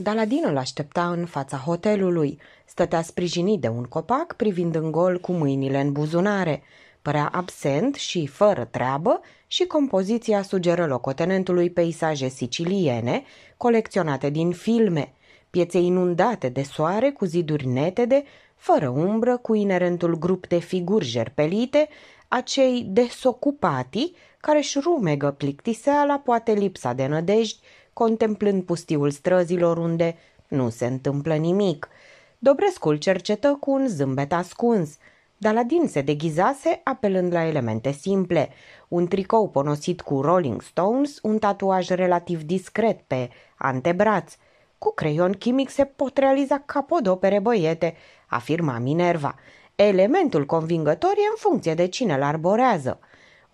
Daladin îl aștepta în fața hotelului. Stătea sprijinit de un copac, privind în gol cu mâinile în buzunare. Părea absent și fără treabă și compoziția sugeră locotenentului peisaje siciliene, colecționate din filme, piețe inundate de soare cu ziduri netede, fără umbră, cu inerentul grup de figuri jerpelite, acei desocupati care își rumegă plictiseala, poate lipsa de nădejdi, contemplând pustiul străzilor unde nu se întâmplă nimic. Dobrescul cercetă cu un zâmbet ascuns. Daladin se deghizase apelând la elemente simple. Un tricou ponosit cu Rolling Stones, un tatuaj relativ discret pe antebraț. Cu creion chimic se pot realiza capodopere băiete, afirma Minerva. Elementul convingător e în funcție de cine l arborează –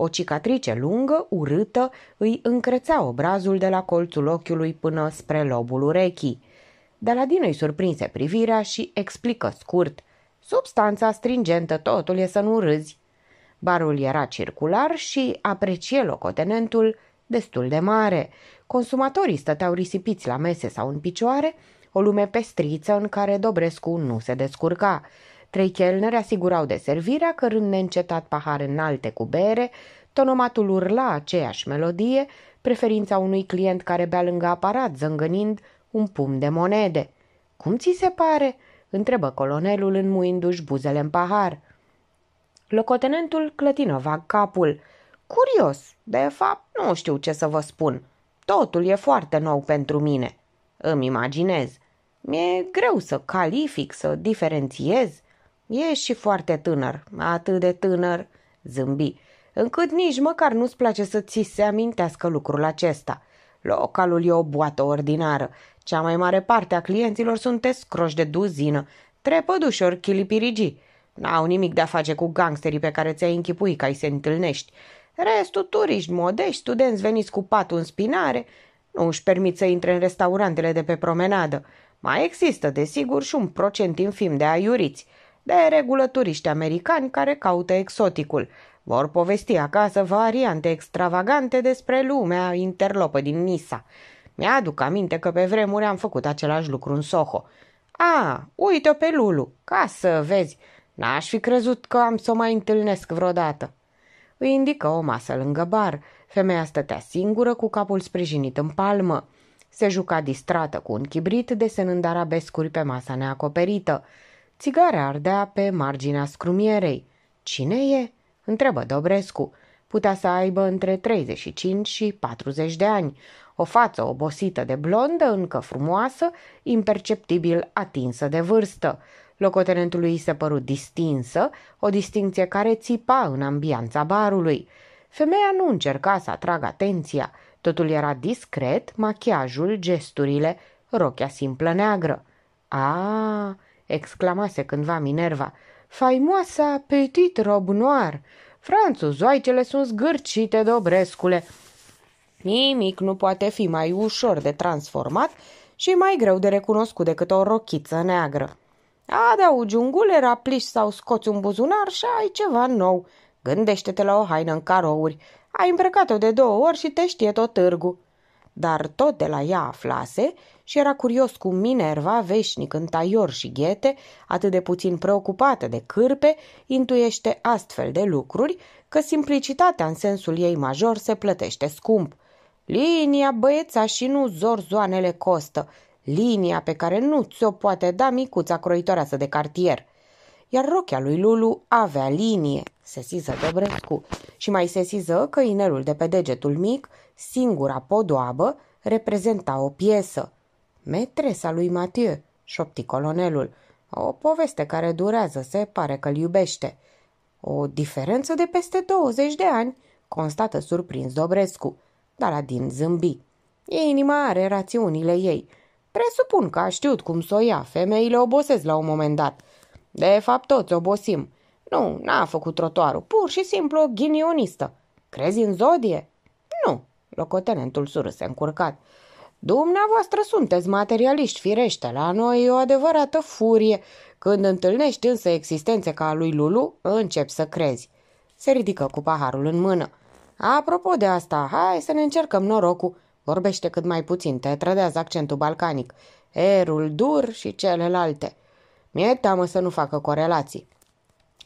o cicatrice lungă, urâtă, îi încrețea obrazul de la colțul ochiului până spre lobul urechii. Daladin îi surprinse privirea și explică scurt. Substanța stringentă totul e să nu râzi. Barul era circular și aprecie locotenentul destul de mare. Consumatorii stăteau risipiți la mese sau în picioare, o lume pestriță în care Dobrescu nu se descurca. Trei chelneri asigurau de servirea, cărând neîncetat pahare înalte cu bere, tonomatul urla aceeași melodie, preferința unui client care bea lângă aparat, zângănind un pumn de monede. Cum ți se pare?" întrebă colonelul înmuindu-și buzele în pahar. Locotenentul clătină vag capul. Curios, de fapt nu știu ce să vă spun. Totul e foarte nou pentru mine. Îmi imaginez. Mi-e greu să calific, să diferențiez. Ești și foarte tânăr, atât de tânăr, zâmbi, încât nici măcar nu-ți place să ți se amintească lucrul acesta. Localul e o boată ordinară. Cea mai mare parte a clienților sunt escroși de duzină, trepădușor chilipirigi. N-au nimic de a face cu gangsterii pe care ți-ai închipui ca să se întâlnești. Restul turiști modești, studenți veniți cu patul în spinare, nu își permit să intre în restaurantele de pe promenadă. Mai există, desigur, și un procent infim de aiuriți – de regulă turiști americani care caută exoticul. Vor povesti acasă variante extravagante despre lumea interlopă din Nisa. Mi-aduc aminte că pe vremuri am făcut același lucru în Soho. A, uite-o pe Lulu, ca să vezi. N-aș fi crezut că am să o mai întâlnesc vreodată. Îi indică o masă lângă bar. Femeia stătea singură cu capul sprijinit în palmă. Se juca distrată cu un chibrit, desenând arabescuri pe masa neacoperită. Țigara ardea pe marginea scrumierei. Cine e? întrebă Dobrescu. Putea să aibă între 35 și 40 de ani, o față obosită de blondă, încă frumoasă, imperceptibil atinsă de vârstă. Locotenentului se părut distinsă, o distinție care țipa în ambianța barului. Femeia nu încerca să atragă atenția, totul era discret, machiajul, gesturile, rochea simplă neagră. A, exclamase cândva Minerva, faimoasa petit rob noir. Franțuzoaicele sunt zgârcite, dobrescule. Nimic nu poate fi mai ușor de transformat și mai greu de recunoscut decât o rochiță neagră. Adaugi un guler, aplici sau scoți un buzunar și ai ceva nou. Gândește-te la o haină în carouri. Ai îmbrăcat-o de două ori și te știe tot târgul dar tot de la ea aflase și era curios cum Minerva, veșnic în taior și ghete, atât de puțin preocupată de cârpe, intuiește astfel de lucruri că simplicitatea în sensul ei major se plătește scump. Linia băieța și nu zorzoanele costă, linia pe care nu ți-o poate da micuța croitoreasă de cartier. Iar rochea lui Lulu avea linie, sesiză Dobrescu și mai sesiză că inelul de pe degetul mic, singura podoabă, reprezenta o piesă. Metresa lui Mathieu, șopti colonelul. O poveste care durează, se pare că-l iubește. O diferență de peste 20 de ani, constată surprins Dobrescu, dar Adin zâmbi. E inima are rațiunile ei. Presupun că a știut cum să o ia, femeile obosesc la un moment dat. De fapt toți obosim. Nu, n-a făcut trotuarul, pur și simplu o ghinionistă. Crezi în zodie? Nu, locotenentul surâse încurcat. Dumneavoastră sunteți materialiști, firește, la noi e o adevărată furie. Când întâlnești însă existențe ca a lui Lulu, începi să crezi. Se ridică cu paharul în mână. Apropo de asta, hai să ne încercăm norocul. Vorbește cât mai puțin, te trădează accentul balcanic. Erul dur și celelalte. Mi-e teamă să nu facă corelații.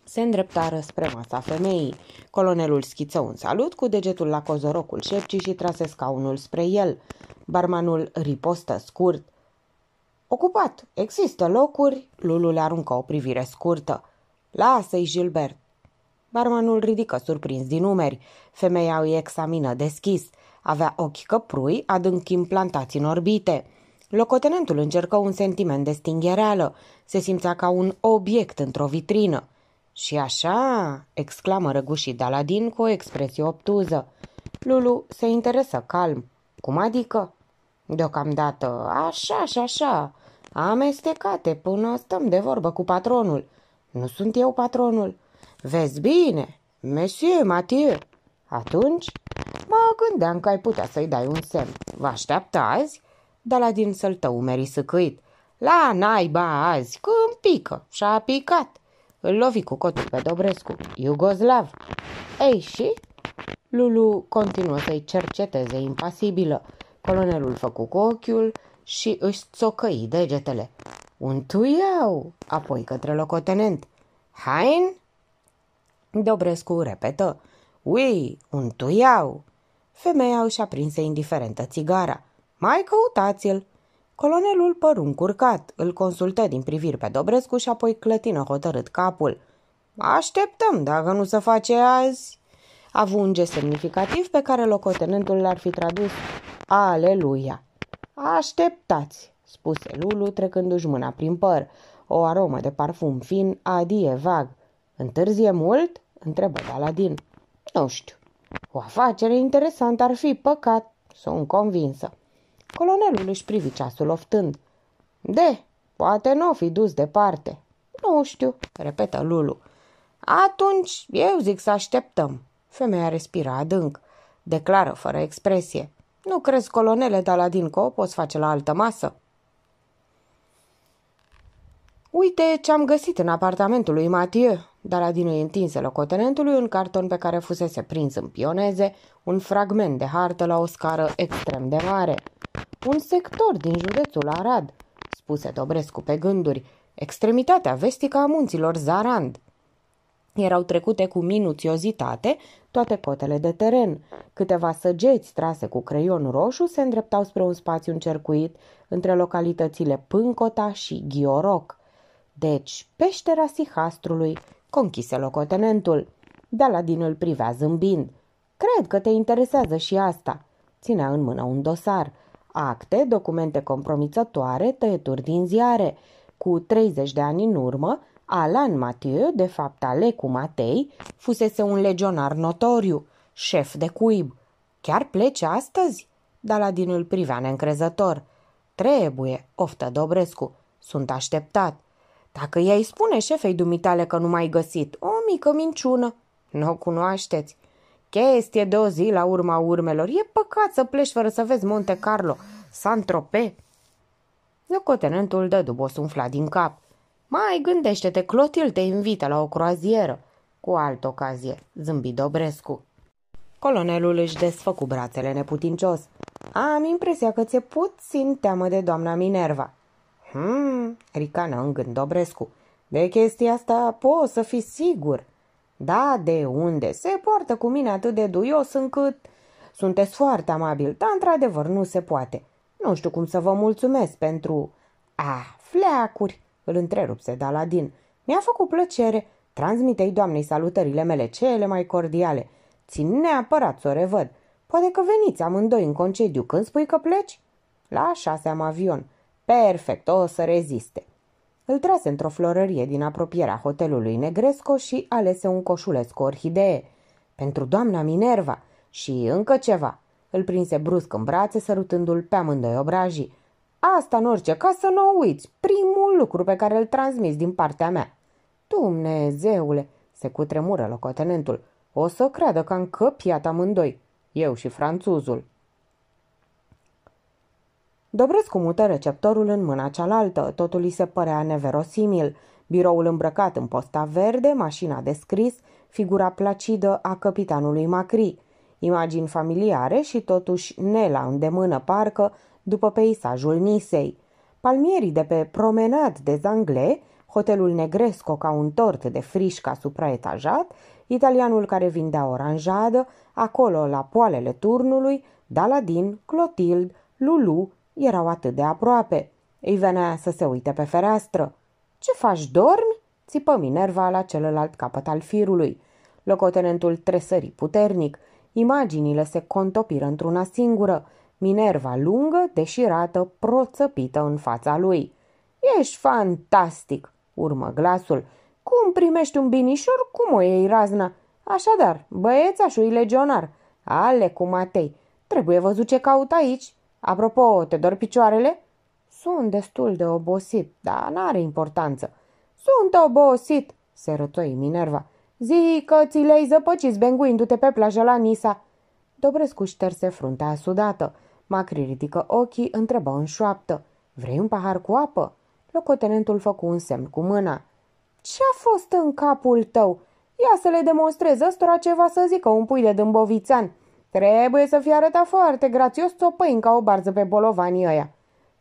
Se îndreptară spre masa femeii. Colonelul schiță un salut cu degetul la cozorocul șepcii și trase scaunul spre el. Barmanul ripostă scurt. Ocupat, există locuri? Lulu le aruncă o privire scurtă. Lasă-i, Gilbert! Barmanul ridică surprins din numeri. Femeia îi examină deschis. Avea ochi căprui, adânc implantați în orbite. Locotenentul încercă un sentiment de stinghereală. Se simțea ca un obiect într-o vitrină. Și așa!" exclamă răgușii Daladin cu o expresie obtuză. Lulu se interesă calm. Cum adică? Deocamdată, așa și așa, amestecate până stăm de vorbă cu patronul. Nu sunt eu patronul. Vezi bine, Monsieur Mathieu. Atunci, mă gândeam că ai putea să-i dai un semn. Vă așteaptă azi? Daladin să-l tău umerii săcăit. La naiba azi, când pică și-a picat. Îl lovi cu cotul pe Dobrescu, iugoslav. Ei și? Lulu continuă să-i cerceteze impasibilă. Colonelul făcu cu ochiul și își țocăi degetele. Un tuiau, apoi către locotenent. Hain? Dobrescu repetă. Ui, un tuiau. Femeia își aprinse indiferentă țigara. Mai căutați-l, Colonelul păru încurcat, îl consultă din priviri pe Dobrescu și apoi clătină hotărât capul. Așteptăm, dacă nu se face azi. Avu un gest semnificativ pe care locotenentul l-ar fi tradus Aleluia! Așteptați, spuse Lulu trecându-și mâna prin păr. O aromă de parfum fin, adie vag. Întârzie mult? întrebă Aladin. Nu știu. O afacere interesantă ar fi, păcat, sunt convinsă. Colonelul își privi ceasul oftând. De, poate nu fi dus departe. Nu știu, repetă Lulu. Atunci, eu zic să așteptăm. Femeia respira adânc. Declară fără expresie. Nu crezi, colonele Daladinco, poți face la altă masă? Uite ce am găsit în apartamentul lui Mathieu!" Adinu-i întinse locotenentului un carton pe care fusese prins în pioneze un fragment de hartă la o scară extrem de mare. Un sector din județul Arad," spuse Dobrescu pe gânduri, extremitatea vestică a munților Zarand. Erau trecute cu minuțiozitate toate cotele de teren. Câteva săgeți trase cu creion roșu se îndreptau spre un spațiu încercuit între localitățile Pâncota și Ghioroc. Deci, peștera sihastrului, conchise locotenentul. Daladin îl privea zâmbind. Cred că te interesează și asta. Ținea în mână un dosar. Acte, documente compromițătoare, tăieturi din ziare. Cu 30 de ani în urmă, Alan Mathieu, de fapt Alecu Matei, fusese un legionar notoriu, șef de cuib. Chiar plece astăzi? Daladin îl privea neîncrezător. Trebuie, oftă Dobrescu. Sunt așteptat. Dacă ea îi spune șefei dumitale că nu m-ai găsit, o mică minciună. Nu o cunoașteți. Chestie de o zi la urma urmelor. E păcat să pleci fără să vezi Monte Carlo, Santrope. Locotenentul dă dubos umfla din cap. Mai gândește-te, Clotil te invită la o croazieră. Cu altă ocazie, zâmbi Dobrescu. Colonelul își desfăcu brațele neputincios. Am impresia că ți-e puțin teamă de doamna Minerva. Hmm, ricană în gând Dobrescu. De chestia asta poți să fii sigur. Da, de unde? Se poartă cu mine atât de duios încât... Sunteți foarte amabil, dar într-adevăr nu se poate. Nu știu cum să vă mulțumesc pentru... Ah, fleacuri, îl întrerupse Daladin. Mi-a făcut plăcere. Transmitei doamnei salutările mele cele mai cordiale. Țin neapărat să o revăd. Poate că veniți amândoi în concediu când spui că pleci? La șase am avion. Perfect, o să reziste. Îl trase într-o florărie din apropierea hotelului Negresco și alese un coșuleț cu orhidee. Pentru doamna Minerva și încă ceva. Îl prinse brusc în brațe, sărutându-l pe amândoi obrajii. Asta în orice ca să nu uiți, primul lucru pe care îl transmis din partea mea. Dumnezeule, se cutremură locotenentul. O să creadă că am căpiat amândoi, eu și franțuzul. Dobrescu mută receptorul în mâna cealaltă, totul îi se părea neverosimil. Biroul îmbrăcat în posta verde, mașina de scris, figura placidă a capitanului Macri. Imagini familiare și totuși ne la îndemână parcă după peisajul Nisei. Palmierii de pe promenad de Zangle, hotelul Negresco ca un tort de frișca supraetajat, italianul care vindea oranjadă, acolo la poalele turnului, Daladin, Clotild, Lulu erau atât de aproape. Îi venea să se uite pe fereastră. Ce faci, dormi?" țipă Minerva la celălalt capăt al firului. Locotenentul tresări puternic. Imaginile se contopiră într-una singură. Minerva lungă, deșirată, proțăpită în fața lui. Ești fantastic!" urmă glasul. Cum primești un binișor, cum o iei razna? Așadar, băiețașul legionar, ale cu Matei, trebuie văzut ce caut aici. Apropo, te dor picioarele? Sunt destul de obosit, dar n-are importanță. Sunt obosit, se rătoi Minerva. Zi că ți le-ai zăpăcit zbenguindu-te pe plajă la Nisa. Dobrescu șterse fruntea sudată. Macri ridică ochii, întrebă în șoaptă. Vrei un pahar cu apă? Locotenentul făcu un semn cu mâna. Ce-a fost în capul tău? Ia să le demonstrez ăstora ceva să zică un pui de dâmbovițan. Trebuie să fie arătat foarte grațios țopăin ca o barză pe bolovanii ăia.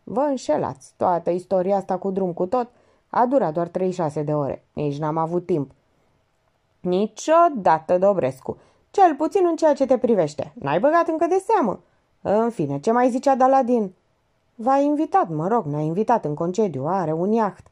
Vă înșelați, toată istoria asta cu drum cu tot a durat doar 36 de ore. Nici n-am avut timp. Niciodată, Dobrescu. Cel puțin în ceea ce te privește. N-ai băgat încă de seamă. În fine, ce mai zicea Daladin? V-a invitat, mă rog, ne-a invitat în concediu, are un iaht.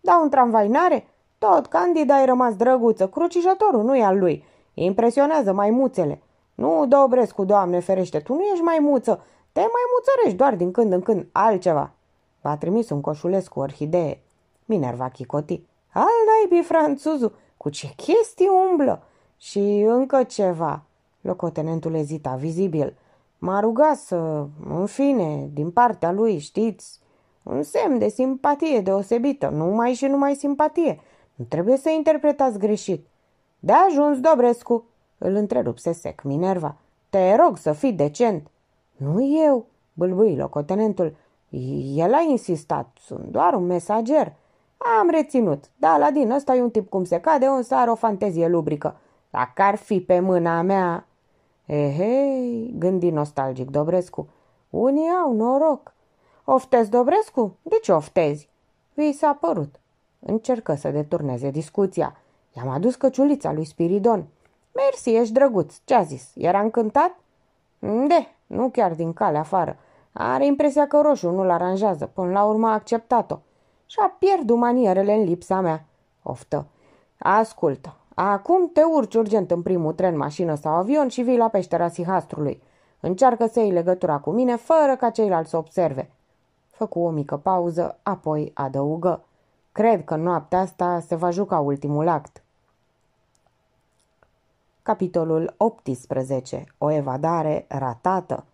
Da, un tramvai n-are? Tot, Candida ai rămas drăguță, crucișătorul nu e al lui. Impresionează maimuțele. Nu, Dobrescu, doamne ferește, tu nu ești maimuță, te mai muțărești doar din când în când altceva. V-a trimis un coșuleț cu orhidee. Minerva chicoti. Al naibii franțuzu, cu ce chestii umblă? Și încă ceva. Locotenentul ezita vizibil. M-a rugat să, în fine, din partea lui, știți, un semn de simpatie deosebită, numai și numai simpatie. Nu trebuie să interpretați greșit. De ajuns, Dobrescu, îl întrerupse sec Minerva. Te rog să fii decent. Nu eu, bâlbâi locotenentul. El a insistat, sunt doar un mesager. Am reținut, da, la din ăsta e un tip cum se cade, însă are o fantezie lubrică. Dacă ar fi pe mâna mea... Ehei, eh, gândi nostalgic Dobrescu, unii au noroc. Oftezi, Dobrescu? De ce oftezi? Vi s-a părut. Încercă să deturneze discuția. I-am adus căciulița lui Spiridon. Mersi, ești drăguț. Ce-a zis? Era încântat? De, nu chiar din cale afară. Are impresia că roșu nu-l aranjează. Până la urmă a acceptat-o. Și-a pierdut manierele în lipsa mea. Oftă. Ascultă. Acum te urci urgent în primul tren, mașină sau avion și vii la peștera Sihastrului. Încearcă să iei legătura cu mine fără ca ceilalți să observe. Făcu o mică pauză, apoi adăugă. Cred că noaptea asta se va juca ultimul act. Capitolul 18. O evadare ratată.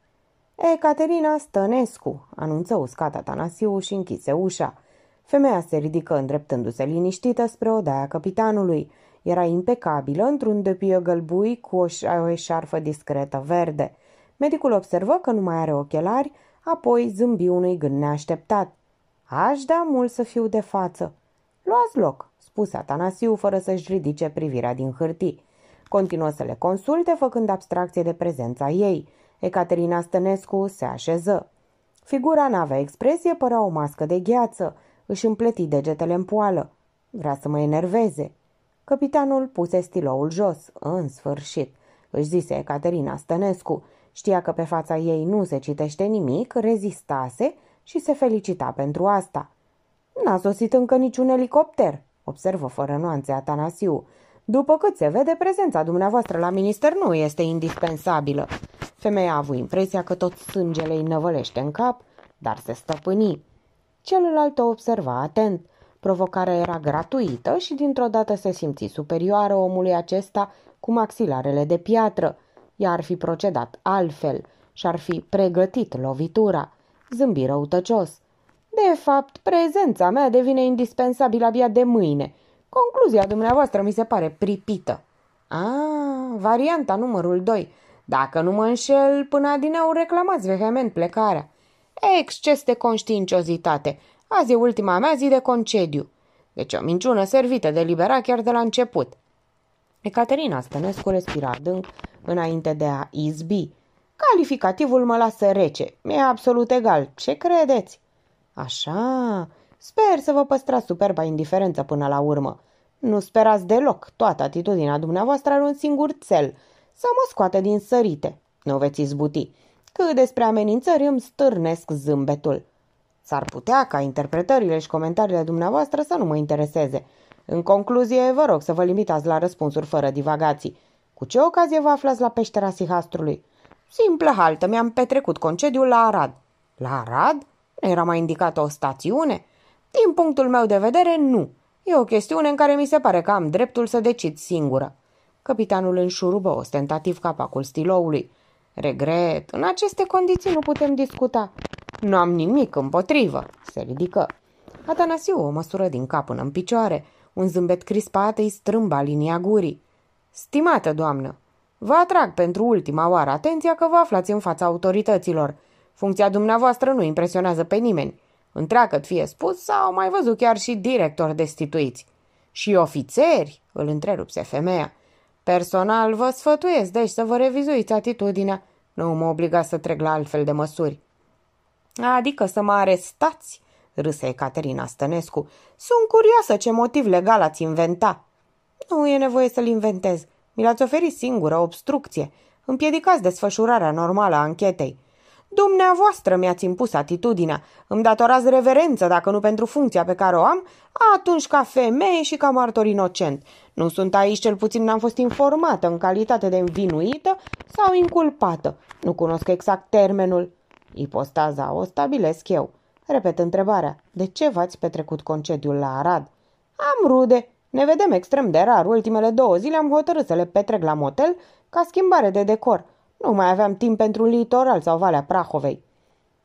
Ecaterina Stănescu, anunță uscat Atanasiu și închise ușa. Femeia se ridică îndreptându-se liniștită spre odaia capitanului. Era impecabilă, într-un depie gălbui cu o, șarfă discretă verde. Medicul observă că nu mai are ochelari, apoi zâmbi unui gând neașteptat. Aș da mult să fiu de față. Luați loc, spuse Atanasiu fără să-și ridice privirea din hârtii. Continuă să le consulte, făcând abstracție de prezența ei. Ecaterina Stănescu se așeză. Figura n-avea expresie, părea o mască de gheață. Își împleti degetele în poală. Vrea să mă enerveze. Capitanul puse stiloul jos. În sfârșit, își zise Ecaterina Stănescu. Știa că pe fața ei nu se citește nimic, rezistase și se felicita pentru asta. N-a sosit încă niciun elicopter, observă fără nuanțe Atanasiu. După cât se vede, prezența dumneavoastră la minister nu este indispensabilă. Femeia a avut impresia că tot sângele îi năvălește în cap, dar se stăpâni. Celălalt o observa atent. Provocarea era gratuită și dintr-o dată se simți superioară omului acesta cu maxilarele de piatră. Ea ar fi procedat altfel și ar fi pregătit lovitura. Zâmbi răutăcios. De fapt, prezența mea devine indispensabilă abia de mâine – Concluzia dumneavoastră mi se pare pripită. A, varianta numărul 2. Dacă nu mă înșel, până adineu reclamați vehement plecarea. Exces de conștiinciozitate. Azi e ultima mea zi de concediu. Deci o minciună servită de libera chiar de la început. Ecaterina Stănescu respira adânc înainte de a izbi. Calificativul mă lasă rece. Mi-e absolut egal. Ce credeți? Așa, Sper să vă păstrați superba indiferență până la urmă. Nu sperați deloc, toată atitudinea dumneavoastră are un singur cel, să mă scoate din sărite. Nu veți izbuti. Că despre amenințări îmi stârnesc zâmbetul. S-ar putea ca interpretările și comentariile dumneavoastră să nu mă intereseze. În concluzie, vă rog să vă limitați la răspunsuri fără divagații. Cu ce ocazie vă aflați la peștera Sihastrului? Simplă haltă, mi-am petrecut concediul la Arad. La Arad? Era mai indicată o stațiune? Din punctul meu de vedere, nu. E o chestiune în care mi se pare că am dreptul să decid singură. Capitanul înșurubă ostentativ capacul stiloului. Regret, în aceste condiții nu putem discuta. Nu am nimic împotrivă. Se ridică. Atanasiu o măsură din cap până în picioare. Un zâmbet crispat îi strâmba linia gurii. Stimată doamnă, vă atrag pentru ultima oară atenția că vă aflați în fața autorităților. Funcția dumneavoastră nu impresionează pe nimeni. Întreagăt fie spus, s-au mai văzut chiar și directori destituiți. Și ofițeri, îl întrerupse femeia. Personal vă sfătuiesc, deci să vă revizuiți atitudinea. Nu mă obliga să trec la altfel de măsuri. Adică să mă arestați? râse Caterina Stănescu. Sunt curioasă ce motiv legal ați inventa. Nu e nevoie să-l inventez. Mi l-ați oferit singură obstrucție. Împiedicați desfășurarea normală a anchetei. Dumneavoastră mi-ați impus atitudinea, îmi datorați reverență dacă nu pentru funcția pe care o am, atunci ca femeie și ca martor inocent. Nu sunt aici, cel puțin n-am fost informată în calitate de învinuită sau inculpată. Nu cunosc exact termenul. Ipostaza o stabilesc eu. Repet întrebarea. De ce v-ați petrecut concediul la Arad? Am rude. Ne vedem extrem de rar. Ultimele două zile am hotărât să le petrec la motel ca schimbare de decor – nu mai aveam timp pentru litoral sau Valea Prahovei.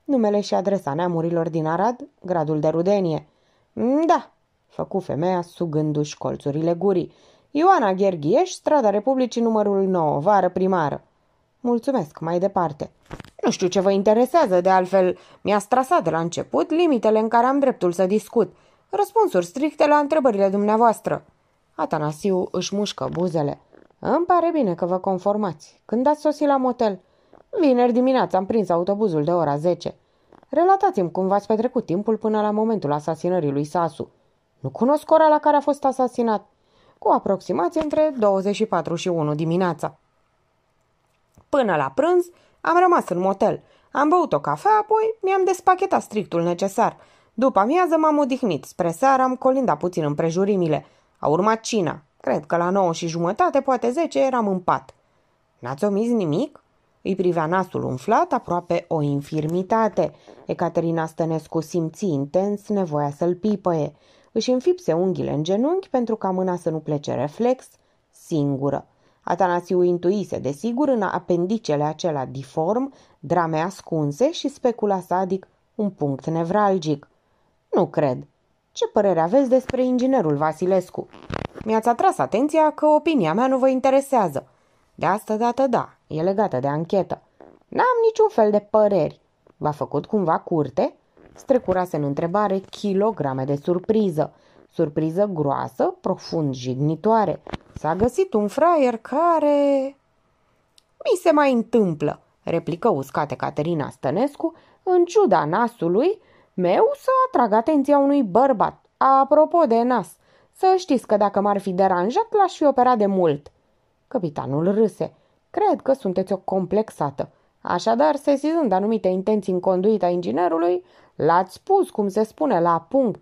Numele și adresa neamurilor din Arad, gradul de rudenie. Mm, da, făcu femeia sugându-și colțurile gurii. Ioana Gherghieș, strada Republicii numărul 9, vară primară. Mulțumesc, mai departe. Nu știu ce vă interesează, de altfel mi-a strasat de la început limitele în care am dreptul să discut. Răspunsuri stricte la întrebările dumneavoastră. Atanasiu își mușcă buzele. Îmi pare bine că vă conformați. Când ați sosit la motel? Vineri dimineața am prins autobuzul de ora 10. Relatați-mi cum v-ați petrecut timpul până la momentul asasinării lui Sasu. Nu cunosc ora la care a fost asasinat. Cu aproximație între 24 și 1 dimineața. Până la prânz am rămas în motel. Am băut o cafea, apoi mi-am despachetat strictul necesar. După amiază m-am odihnit. Spre seară am colindat puțin împrejurimile. A urmat cina. Cred că la nouă și jumătate, poate zece, eram în pat. N-ați omis nimic? Îi privea nasul umflat, aproape o infirmitate. Ecaterina Stănescu simți intens nevoia să-l pipăie. Își înfipse unghiile în genunchi pentru ca mâna să nu plece reflex, singură. Atanasiu intuise, desigur, în apendicele acela diform, drame ascunse și specula sadic un punct nevralgic. Nu cred. Ce părere aveți despre inginerul Vasilescu? Mi-ați atras atenția că opinia mea nu vă interesează. De asta dată da, e legată de anchetă. N-am niciun fel de păreri. V-a făcut cumva curte? Strecurase în întrebare kilograme de surpriză. Surpriză groasă, profund jignitoare. S-a găsit un fraier care... Mi se mai întâmplă, replică uscate Caterina Stănescu, în ciuda nasului meu să atrag atenția unui bărbat. Apropo de nas, să știți că dacă m-ar fi deranjat, l-aș fi operat de mult." Capitanul râse. Cred că sunteți o complexată. Așadar, sesizând anumite intenții în conduita inginerului, l-ați spus, cum se spune, la punct.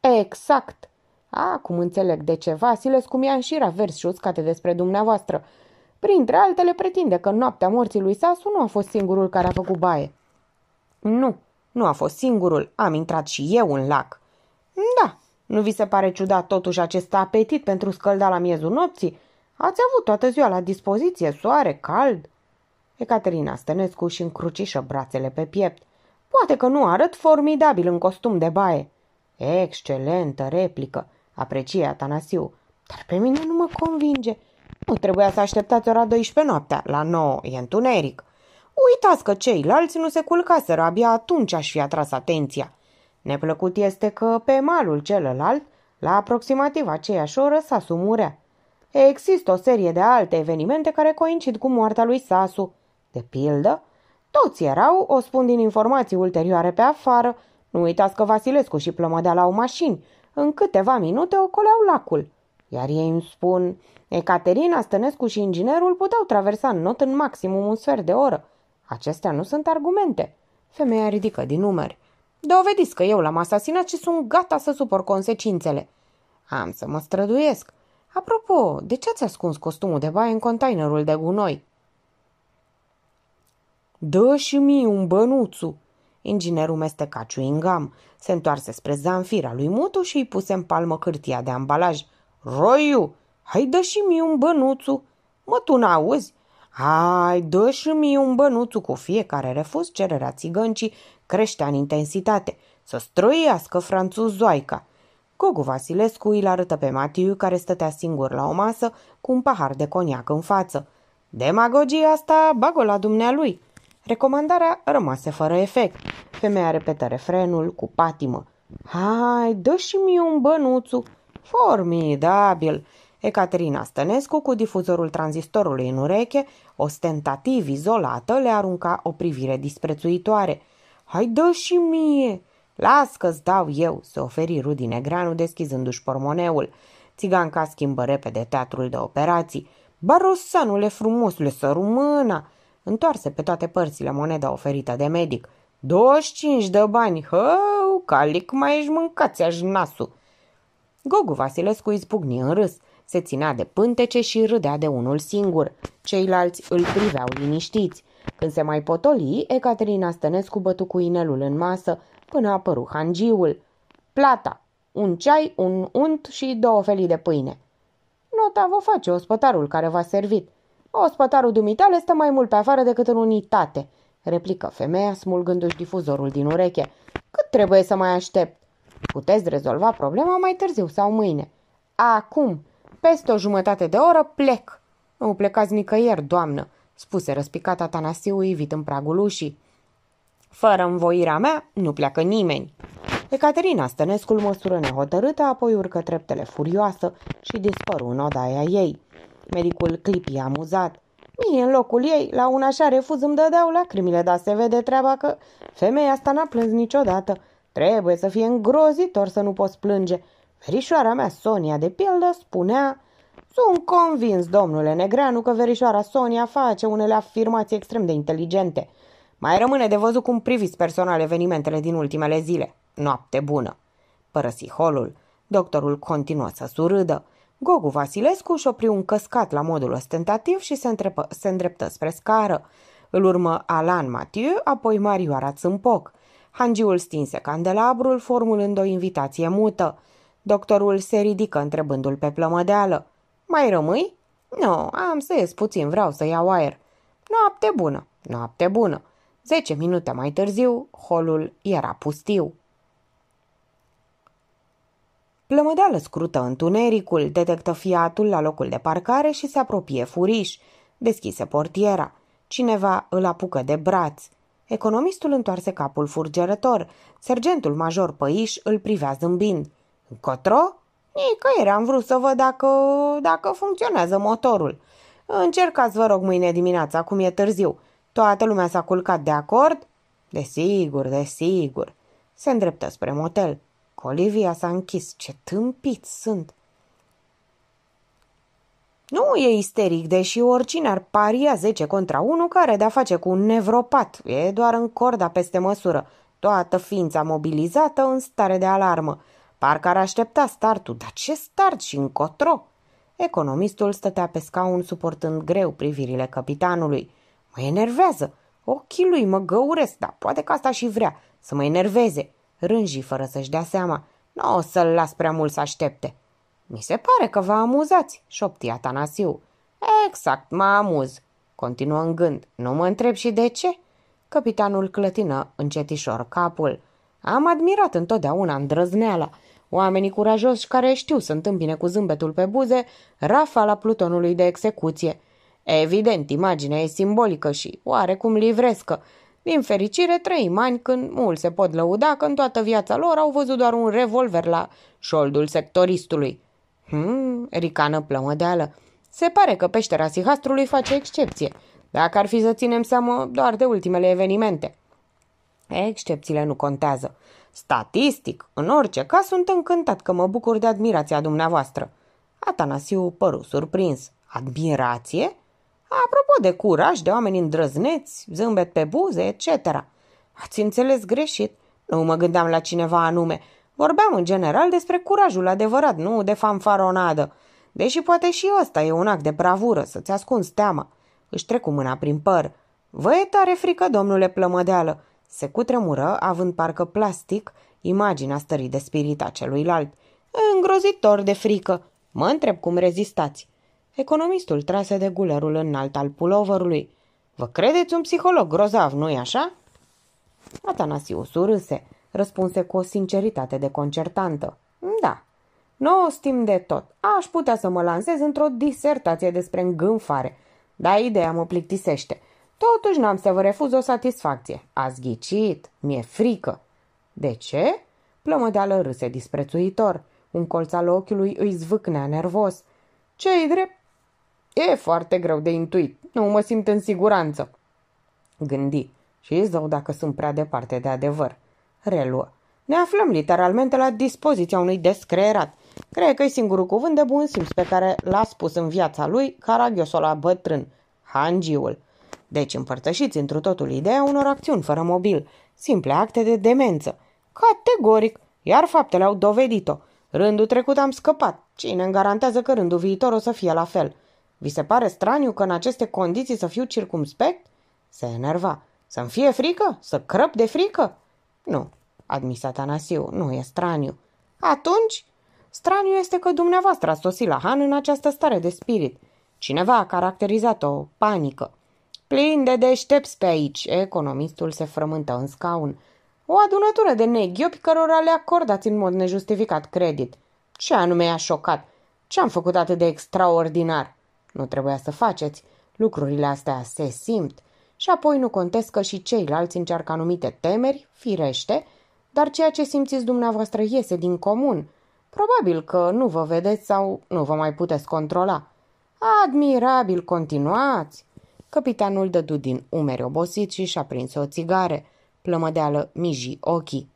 Exact! Acum înțeleg de ce Vasilescu mi-a înșirat versuri uscate despre dumneavoastră. Printre altele, pretinde că noaptea morții lui Sasu nu a fost singurul care a făcut baie. Nu, nu a fost singurul. Am intrat și eu în lac. Da, nu vi se pare ciudat totuși acest apetit pentru scălda la miezul nopții? Ați avut toată ziua la dispoziție soare, cald. Ecaterina Stănescu și încrucișă brațele pe piept. Poate că nu arăt formidabil în costum de baie. Excelentă replică, aprecie Atanasiu. Dar pe mine nu mă convinge. Nu trebuia să așteptați ora 12 noaptea, la 9 e întuneric. Uitați că ceilalți nu se culcaseră, abia atunci aș fi atras atenția. Neplăcut este că pe malul celălalt, la aproximativ aceeași oră, Sasu murea. Există o serie de alte evenimente care coincid cu moartea lui Sasu. De pildă, toți erau, o spun din informații ulterioare pe afară, nu uitați că Vasilescu și plămădea o mașini. În câteva minute ocoleau lacul. Iar ei îmi spun, Ecaterina, Stănescu și inginerul puteau traversa în not în maximum un sfert de oră. Acestea nu sunt argumente. Femeia ridică din numeri. Dovediți că eu l-am asasinat și sunt gata să supor consecințele. Am să mă străduiesc. Apropo, de ce ați ascuns costumul de baie în containerul de gunoi? Dă și mie un bănuțu! Inginerul mesteca ciuingam. se întoarse spre zanfira lui Mutu și îi puse în palmă cârtia de ambalaj. Roiu, hai dă și mie un bănuțu! Mă, tu n-auzi? Hai, dă și mie un bănuțu cu fiecare refuz cererea țigăncii creștea în intensitate, să străiască franțuzoaica. Gogu Vasilescu îl arătă pe Matiu care stătea singur la o masă cu un pahar de coniac în față. Demagogia asta bagă la dumnealui. Recomandarea rămase fără efect. Femeia repetă refrenul cu patimă. Hai, dă și mie un bănuțu. Formidabil! Ecaterina Stănescu, cu difuzorul tranzistorului în ureche, ostentativ izolată, le arunca o privire disprețuitoare. Hai dă și mie!" Las că-ți dau eu!" se oferi Rudinegreanu deschizându-și pormoneul. Țiganca schimbă repede teatrul de operații. Barosanule frumos, le să mâna!" Întoarse pe toate părțile moneda oferită de medic. 25 de bani, hău, calic mai ești mâncați aș nasul. Gogu Vasilescu îi spugni în râs se ținea de pântece și râdea de unul singur. Ceilalți îl priveau liniștiți. Când se mai potoli, Ecaterina Stănescu bătu cu inelul în masă până apărut hangiul. Plata! Un ceai, un unt și două felii de pâine. Nota vă face ospătarul care v-a servit. Ospătarul dumitale stă mai mult pe afară decât în unitate, replică femeia smulgându-și difuzorul din ureche. Cât trebuie să mai aștept? Puteți rezolva problema mai târziu sau mâine. Acum, peste o jumătate de oră plec. Nu plecați nicăieri, doamnă, spuse răspicat Atanasiu uivit în pragul ușii. Fără învoirea mea, nu pleacă nimeni. Ecaterina Stănescul măsură nehotărâtă, apoi urcă treptele furioasă și dispăru în odaia ei. Medicul clipi amuzat. Mie, în locul ei, la un așa refuz îmi dădeau lacrimile, dar se vede treaba că femeia asta n-a plâns niciodată. Trebuie să fie îngrozitor să nu poți plânge. Verișoara mea Sonia, de pildă, spunea Sunt convins, domnule Negreanu, că verișoara Sonia face unele afirmații extrem de inteligente. Mai rămâne de văzut cum priviți personal evenimentele din ultimele zile. Noapte bună! Părăsi holul. Doctorul continuă să surâdă. Gogu Vasilescu își opri un căscat la modul ostentativ și se, întrepă, se îndreptă spre scară. Îl urmă Alan Mathieu, apoi Marioara Țâmpoc. Hangiul stinse candelabrul, formulând o invitație mută. Doctorul se ridică întrebându-l pe plămădeală. Mai rămâi? Nu, no, am să ies puțin, vreau să iau aer. Noapte bună, noapte bună. Zece minute mai târziu, holul era pustiu. Plămădeală scrută întunericul, detectă fiatul la locul de parcare și se apropie furiș. Deschise portiera. Cineva îl apucă de braț. Economistul întoarse capul furgerător. Sergentul major Păiș îl privea zâmbind. Încotro? Nicăieri am vrut să văd dacă, dacă funcționează motorul. Încercați, vă rog, mâine dimineața, acum e târziu. Toată lumea s-a culcat de acord? Desigur, desigur. Se îndreptă spre motel. Colivia s-a închis. Ce tâmpiți sunt! Nu e isteric, deși oricine ar paria 10 contra 1 care de-a face cu un nevropat. E doar în corda peste măsură. Toată ființa mobilizată în stare de alarmă. Parcă ar aștepta startul, dar ce start și încotro? Economistul stătea pe scaun suportând greu privirile capitanului. Mă enervează! Ochii lui mă găuresc, dar poate că asta și vrea, să mă enerveze. Rânji fără să-și dea seama. Nu o să-l las prea mult să aștepte. Mi se pare că vă amuzați, șopti Atanasiu. Exact, mă amuz, continuă în gând. Nu mă întreb și de ce? Capitanul clătină încetișor capul. Am admirat întotdeauna îndrăzneala. Oamenii curajoși care știu să întâmpine cu zâmbetul pe buze rafala plutonului de execuție. Evident, imaginea e simbolică și oarecum livrescă. Din fericire, trei mani când mulți se pot lăuda că în toată viața lor au văzut doar un revolver la șoldul sectoristului. Hmm, ricană plămădeală. Se pare că peștera Sihastrului face excepție, dacă ar fi să ținem seamă doar de ultimele evenimente. Excepțiile nu contează. Statistic, în orice caz, sunt încântat că mă bucur de admirația dumneavoastră. Atanasiu păru surprins. Admirație? Apropo de curaj, de oameni îndrăzneți, zâmbet pe buze, etc. Ați înțeles greșit. Nu mă gândeam la cineva anume. Vorbeam în general despre curajul adevărat, nu de fanfaronadă. Deși poate și ăsta e un act de bravură, să-ți ascunzi teama. Își cu mâna prin păr. Vă e tare frică, domnule plămădeală. Se cutremură, având parcă plastic imaginea stării de spirit a celuilalt. Îngrozitor de frică! Mă întreb cum rezistați. Economistul trase de gulerul înalt al puloverului. Vă credeți un psiholog grozav, nu-i așa? Atanasiu surâse, răspunse cu o sinceritate deconcertantă. Da, nu o stim de tot. Aș putea să mă lansez într-o disertație despre îngânfare, dar ideea mă plictisește. Totuși n-am să vă refuz o satisfacție. Ați ghicit, mi-e frică. De ce? Plămădeală râse disprețuitor. Un colț al ochiului îi zvâcnea nervos. Ce-i drept? E foarte greu de intuit. Nu mă simt în siguranță. Gândi. Și zău dacă sunt prea departe de adevăr. Reluă. Ne aflăm literalmente la dispoziția unui descreerat. Cred că e singurul cuvânt de bun simț pe care l-a spus în viața lui Caragiosul la bătrân, hangiul. Deci împărtășiți întru totul ideea unor acțiuni fără mobil, simple acte de demență. Categoric! Iar faptele au dovedit-o. Rândul trecut am scăpat. Cine îmi garantează că rândul viitor o să fie la fel? Vi se pare straniu că în aceste condiții să fiu circumspect? Se enerva. Să-mi fie frică? Să crăp de frică? Nu, admisa Tanasiu, nu e straniu. Atunci, straniu este că dumneavoastră ați sosit la Han în această stare de spirit. Cineva a caracterizat o panică. Plin de deștepți pe aici, economistul se frământă în scaun. O adunătură de neghiopi cărora le acordați în mod nejustificat credit. Ce anume i-a șocat? Ce am făcut atât de extraordinar? Nu trebuia să faceți. Lucrurile astea se simt. Și apoi nu contest că și ceilalți încearcă anumite temeri, firește, dar ceea ce simțiți dumneavoastră iese din comun. Probabil că nu vă vedeți sau nu vă mai puteți controla. Admirabil, continuați! Capitanul dădu din umeri obosit și și-a prins o țigare. Plămădeală miji ochii.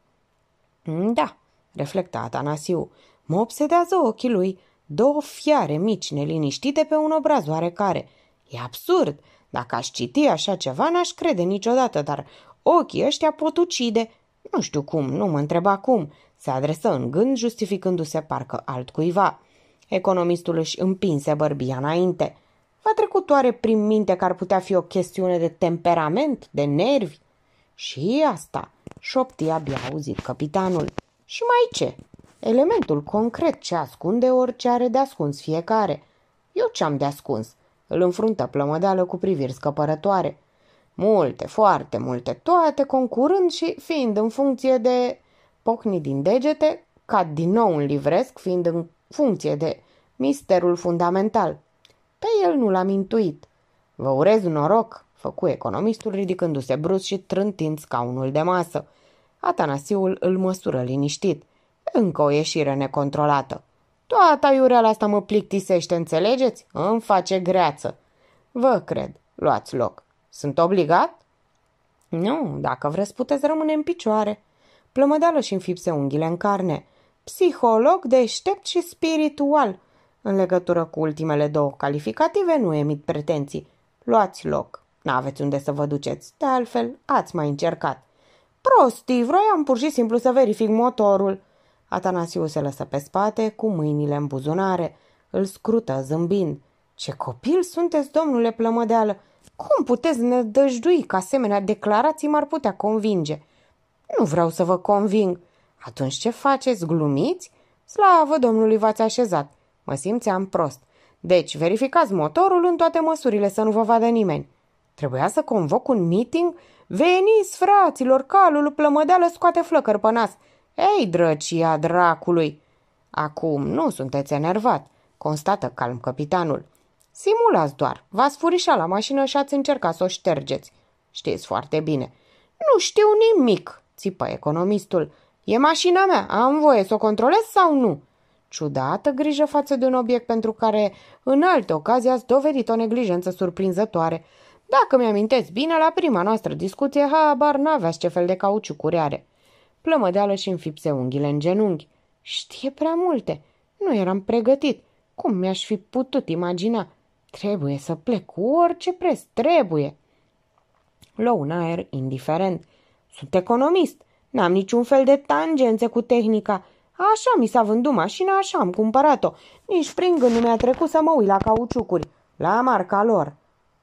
Mm, da, reflecta Atanasiu, mă obsedează ochii lui. Două fiare mici neliniștite pe un obraz oarecare. E absurd. Dacă aș citi așa ceva, n-aș crede niciodată, dar ochii ăștia pot ucide. Nu știu cum, nu mă întreba cum. Se adresă în gând, justificându-se parcă altcuiva. Economistul își împinse bărbia înainte – V-a trecut oare prin minte că ar putea fi o chestiune de temperament, de nervi? Și asta, șopti abia auzit capitanul. Și mai ce? Elementul concret ce ascunde orice are de ascuns fiecare. Eu ce-am de ascuns? Îl înfruntă plămădeală cu priviri scăpărătoare. Multe, foarte multe, toate concurând și fiind în funcție de pocni din degete, cad din nou în livresc, fiind în funcție de misterul fundamental – pe el nu l-am intuit. Vă urez noroc, făcu economistul ridicându-se brusc și trântind scaunul de masă. Atanasiul îl măsură liniștit. Încă o ieșire necontrolată. Toată iurea asta mă plictisește, înțelegeți? Îmi face greață. Vă cred, luați loc. Sunt obligat? Nu, dacă vreți puteți rămâne în picioare. Plămădeală și înfipse unghiile în carne. Psiholog deștept și spiritual – în legătură cu ultimele două calificative nu emit pretenții. Luați loc. N-aveți unde să vă duceți. De altfel, ați mai încercat. Prosti, vroiam pur și simplu să verific motorul. Atanasiu se lăsă pe spate, cu mâinile în buzunare. Îl scrută zâmbind. Ce copil sunteți, domnule plămădeală! Cum puteți nădăjdui că asemenea declarații m-ar putea convinge? Nu vreau să vă conving. Atunci ce faceți? Glumiți? Slavă Domnului v-ați așezat. Mă simțeam prost. Deci, verificați motorul în toate măsurile să nu vă vadă nimeni. Trebuia să convoc un meeting? Veniți, fraților, calul plămădeală scoate flăcăr pe nas. Ei, drăcia dracului! Acum nu sunteți enervat, constată calm capitanul. Simulați doar, v-ați furișat la mașină și ați încercat să o ștergeți. Știți foarte bine. Nu știu nimic, țipă economistul. E mașina mea, am voie să o controlez sau nu? ciudată grijă față de un obiect pentru care în alte ocazii ați dovedit o neglijență surprinzătoare. Dacă mi-amintesc bine, la prima noastră discuție, habar n-aveați ce fel de cauciucuri are. Plămădeală și înfipse unghiile în genunchi. Știe prea multe. Nu eram pregătit. Cum mi-aș fi putut imagina? Trebuie să plec cu orice preț. Trebuie. Lă un aer indiferent. Sunt economist. N-am niciun fel de tangențe cu tehnica Așa mi s-a vândut mașina, așa am cumpărat-o. Nici prin gând nu mi-a trecut să mă uit la cauciucuri, la marca lor.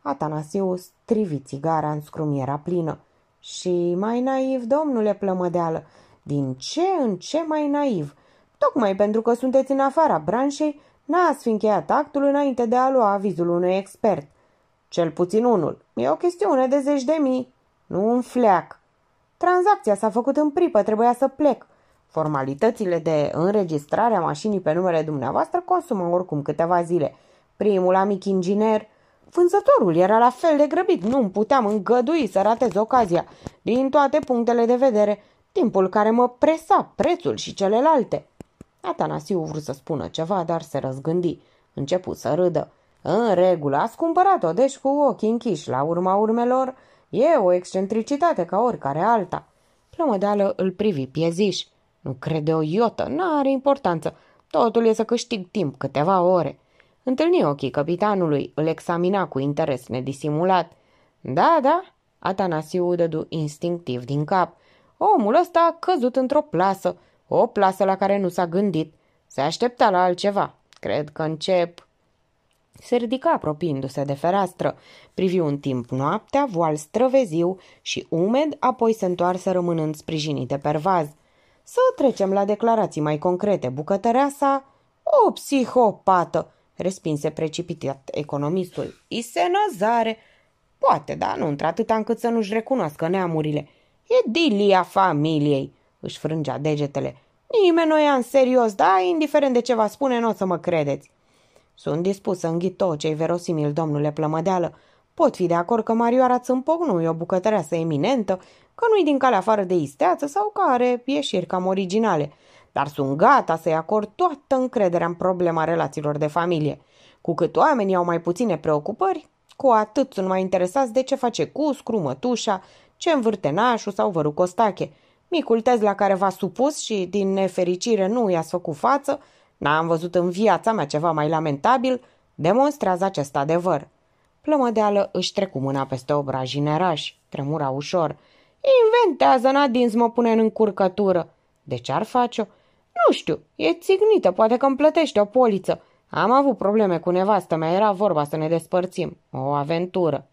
Atanasiu strivi țigara în scrumiera plină. Și mai naiv, domnule plămădeală, din ce în ce mai naiv. Tocmai pentru că sunteți în afara branșei, n-ați încheiat actul înainte de a lua avizul unui expert. Cel puțin unul. E o chestiune de zeci de mii. Nu un fleac. Tranzacția s-a făcut în pripă, trebuia să plec. Formalitățile de înregistrare a mașinii pe numele dumneavoastră consumă oricum câteva zile. Primul amic inginer, vânzătorul era la fel de grăbit, nu îmi puteam îngădui să ratez ocazia. Din toate punctele de vedere, timpul care mă presa, prețul și celelalte. Atanasiu vrut să spună ceva, dar se răzgândi. Început să râdă. În regulă, ați cumpărat-o, deci cu ochii închiși, la urma urmelor, e o excentricitate ca oricare alta. Plămădeală îl privi pieziși. Nu crede o iotă, n-are importanță. Totul e să câștig timp, câteva ore. Întâlni ochii capitanului, îl examina cu interes nedisimulat. Da, da, Atanasiu dădu instinctiv din cap. Omul ăsta a căzut într-o plasă, o plasă la care nu s-a gândit. Se aștepta la altceva. Cred că încep... Se ridica apropiindu-se de fereastră, privi un timp noaptea, voal străveziu și umed, apoi se întoarse rămânând sprijinite pervaz. vaz. Să trecem la declarații mai concrete. sa, o psihopată, respinse precipitat economistul. Isenazare, poate, dar nu într-atâta încât să nu-și recunoască neamurile. E dilia familiei, își frângea degetele. Nimeni nu ia în serios, da, indiferent de ce va spune, nu o să mă credeți. Sunt dispus să înghit tot ce-i verosimil, domnule Plămădeală. Pot fi de acord că Marioara Țâmpoc nu e o bucătăreasă eminentă, că nu-i din calea afară de isteață sau că are ieșiri cam originale, dar sunt gata să-i acord toată încrederea în problema relațiilor de familie. Cu cât oamenii au mai puține preocupări, cu atât sunt mai interesați de ce face cu scrumătușa, ce învârte nașul sau văru costache. Micul tez la care v-a supus și, din nefericire, nu i a făcut față, n-am văzut în viața mea ceva mai lamentabil, demonstrează acest adevăr. Plămădeală își trecu mâna peste obrajii nerași, tremura ușor – Inventează, Nadine, mă pune în încurcătură. De ce ar face-o? Nu știu, e țignită, poate că îmi plătește o poliță. Am avut probleme cu nevastă mea, era vorba să ne despărțim. O aventură.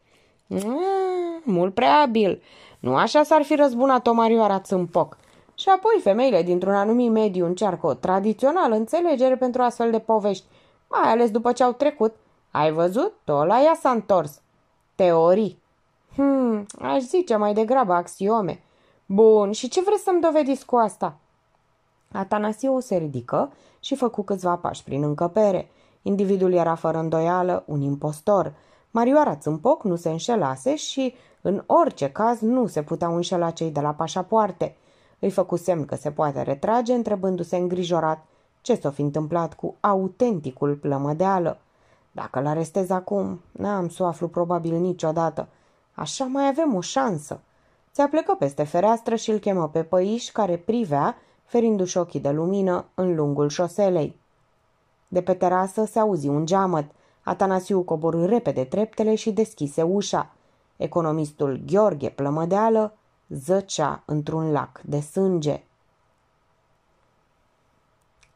Mm, mult prea abil. Nu așa s-ar fi răzbunat o marioara țâmpoc. Și apoi femeile dintr-un anumit mediu încearcă o tradițională înțelegere pentru astfel de povești, mai ales după ce au trecut. Ai văzut? Tot la ea s-a întors. Teorii. Hmm, aș zice mai degrabă axiome. Bun, și ce vreți să-mi dovediți cu asta? Atanasiu se ridică și făcu câțiva pași prin încăpere. Individul era fără îndoială un impostor. Marioara Țâmpoc nu se înșelase și, în orice caz, nu se puteau înșela cei de la pașapoarte. Îi făcu semn că se poate retrage, întrebându-se îngrijorat ce s-o fi întâmplat cu autenticul plămădeală. Dacă l arestez acum, n-am să o aflu probabil niciodată – Așa mai avem o șansă. Ți-a plecat peste fereastră și îl chemă pe păiș care privea, ferindu-și ochii de lumină, în lungul șoselei. De pe terasă se auzi un geamăt. Atanasiu coborâ repede treptele și deschise ușa. Economistul Gheorghe Plămădeală zăcea într-un lac de sânge.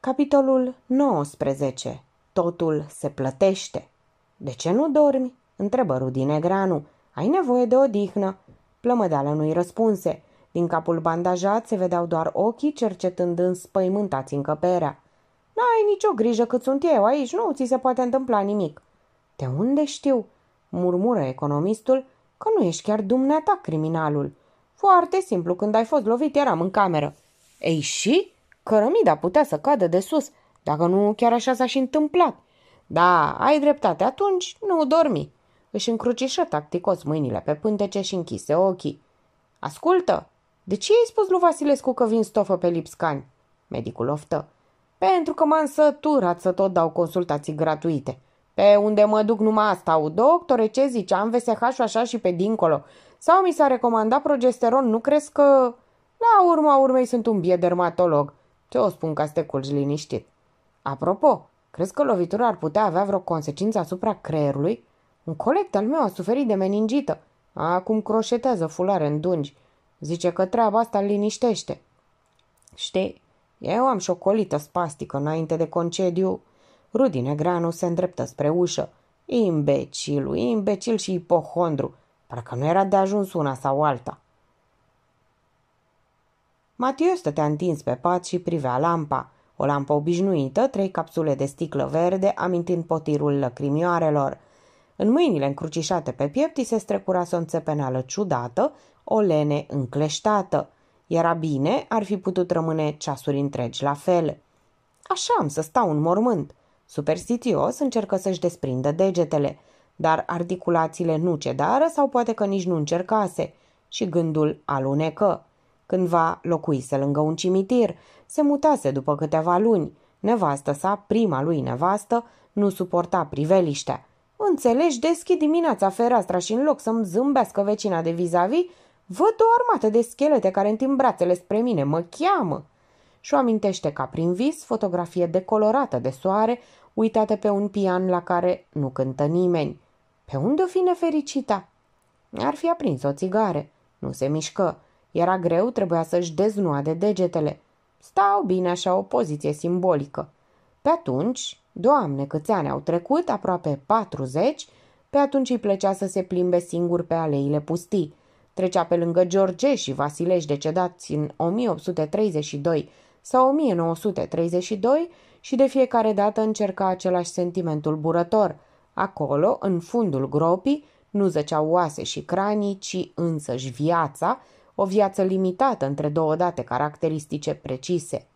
Capitolul 19. Totul se plătește. De ce nu dormi? întrebă Rudine Granu. Ai nevoie de odihnă." Plămădeală nu-i răspunse. Din capul bandajat se vedeau doar ochii cercetând înspăimântați încăperea. N-ai nicio grijă cât sunt eu aici, nu ți se poate întâmpla nimic." De unde știu?" murmură economistul, că nu ești chiar dumneata criminalul. Foarte simplu, când ai fost lovit eram în cameră. Ei și? Cărămida putea să cadă de sus, dacă nu chiar așa s-a și întâmplat. Da, ai dreptate, atunci nu dormi. Își încrucișă tacticos mâinile pe pântece și închise ochii. Ascultă! De ce ai spus lui Vasilescu că vin stofă pe lipscani? Medicul oftă. Pentru că m-am săturat să tot dau consultații gratuite. Pe unde mă duc numai asta au doctore, ce zice, am vsh așa și pe dincolo. Sau mi s-a recomandat progesteron, nu crezi că... La urma urmei sunt un bie dermatolog. Ce o spun ca să te culci liniștit. Apropo, crezi că lovitura ar putea avea vreo consecință asupra creierului? Un coleg al meu a suferit de meningită. Acum croșetează fulare în dungi. Zice că treaba asta îl liniștește. Știi, eu am colită spastică înainte de concediu. Rudi Negreanu se îndreptă spre ușă. Imbecilu, imbecil și ipohondru. Parcă nu era de ajuns una sau alta. Matiu stătea întins pe pat și privea lampa. O lampă obișnuită, trei capsule de sticlă verde, amintind potirul lăcrimioarelor – în mâinile încrucișate pe piept, îi se strecura o înțepenală ciudată, o lene încleștată. Era bine, ar fi putut rămâne ceasuri întregi la fel. Așa am să stau în mormânt. Superstițios încercă să-și desprindă degetele, dar articulațiile nu cedară sau poate că nici nu încercase și gândul alunecă. Cândva locuise lângă un cimitir, se mutase după câteva luni. Nevastă sa, prima lui nevastă, nu suporta priveliștea. Înțelegi, deschid dimineața fereastra și în loc să-mi zâmbească vecina de vis-a-vis, văd o armată de schelete care întind brațele spre mine, mă cheamă. Și o amintește ca prin vis, fotografie decolorată de soare, uitată pe un pian la care nu cântă nimeni. Pe unde o fi nefericita? Ar fi aprins o țigare. Nu se mișcă. Era greu, trebuia să-și deznoade degetele. Stau bine așa o poziție simbolică. Pe atunci, Doamne, câți ani au trecut, aproape 40, pe atunci îi plăcea să se plimbe singur pe aleile pustii. Trecea pe lângă George și Vasileș decedați în 1832 sau 1932 și de fiecare dată încerca același sentimentul burător. Acolo, în fundul gropii, nu zăceau oase și cranii, ci însăși viața, o viață limitată între două date caracteristice precise.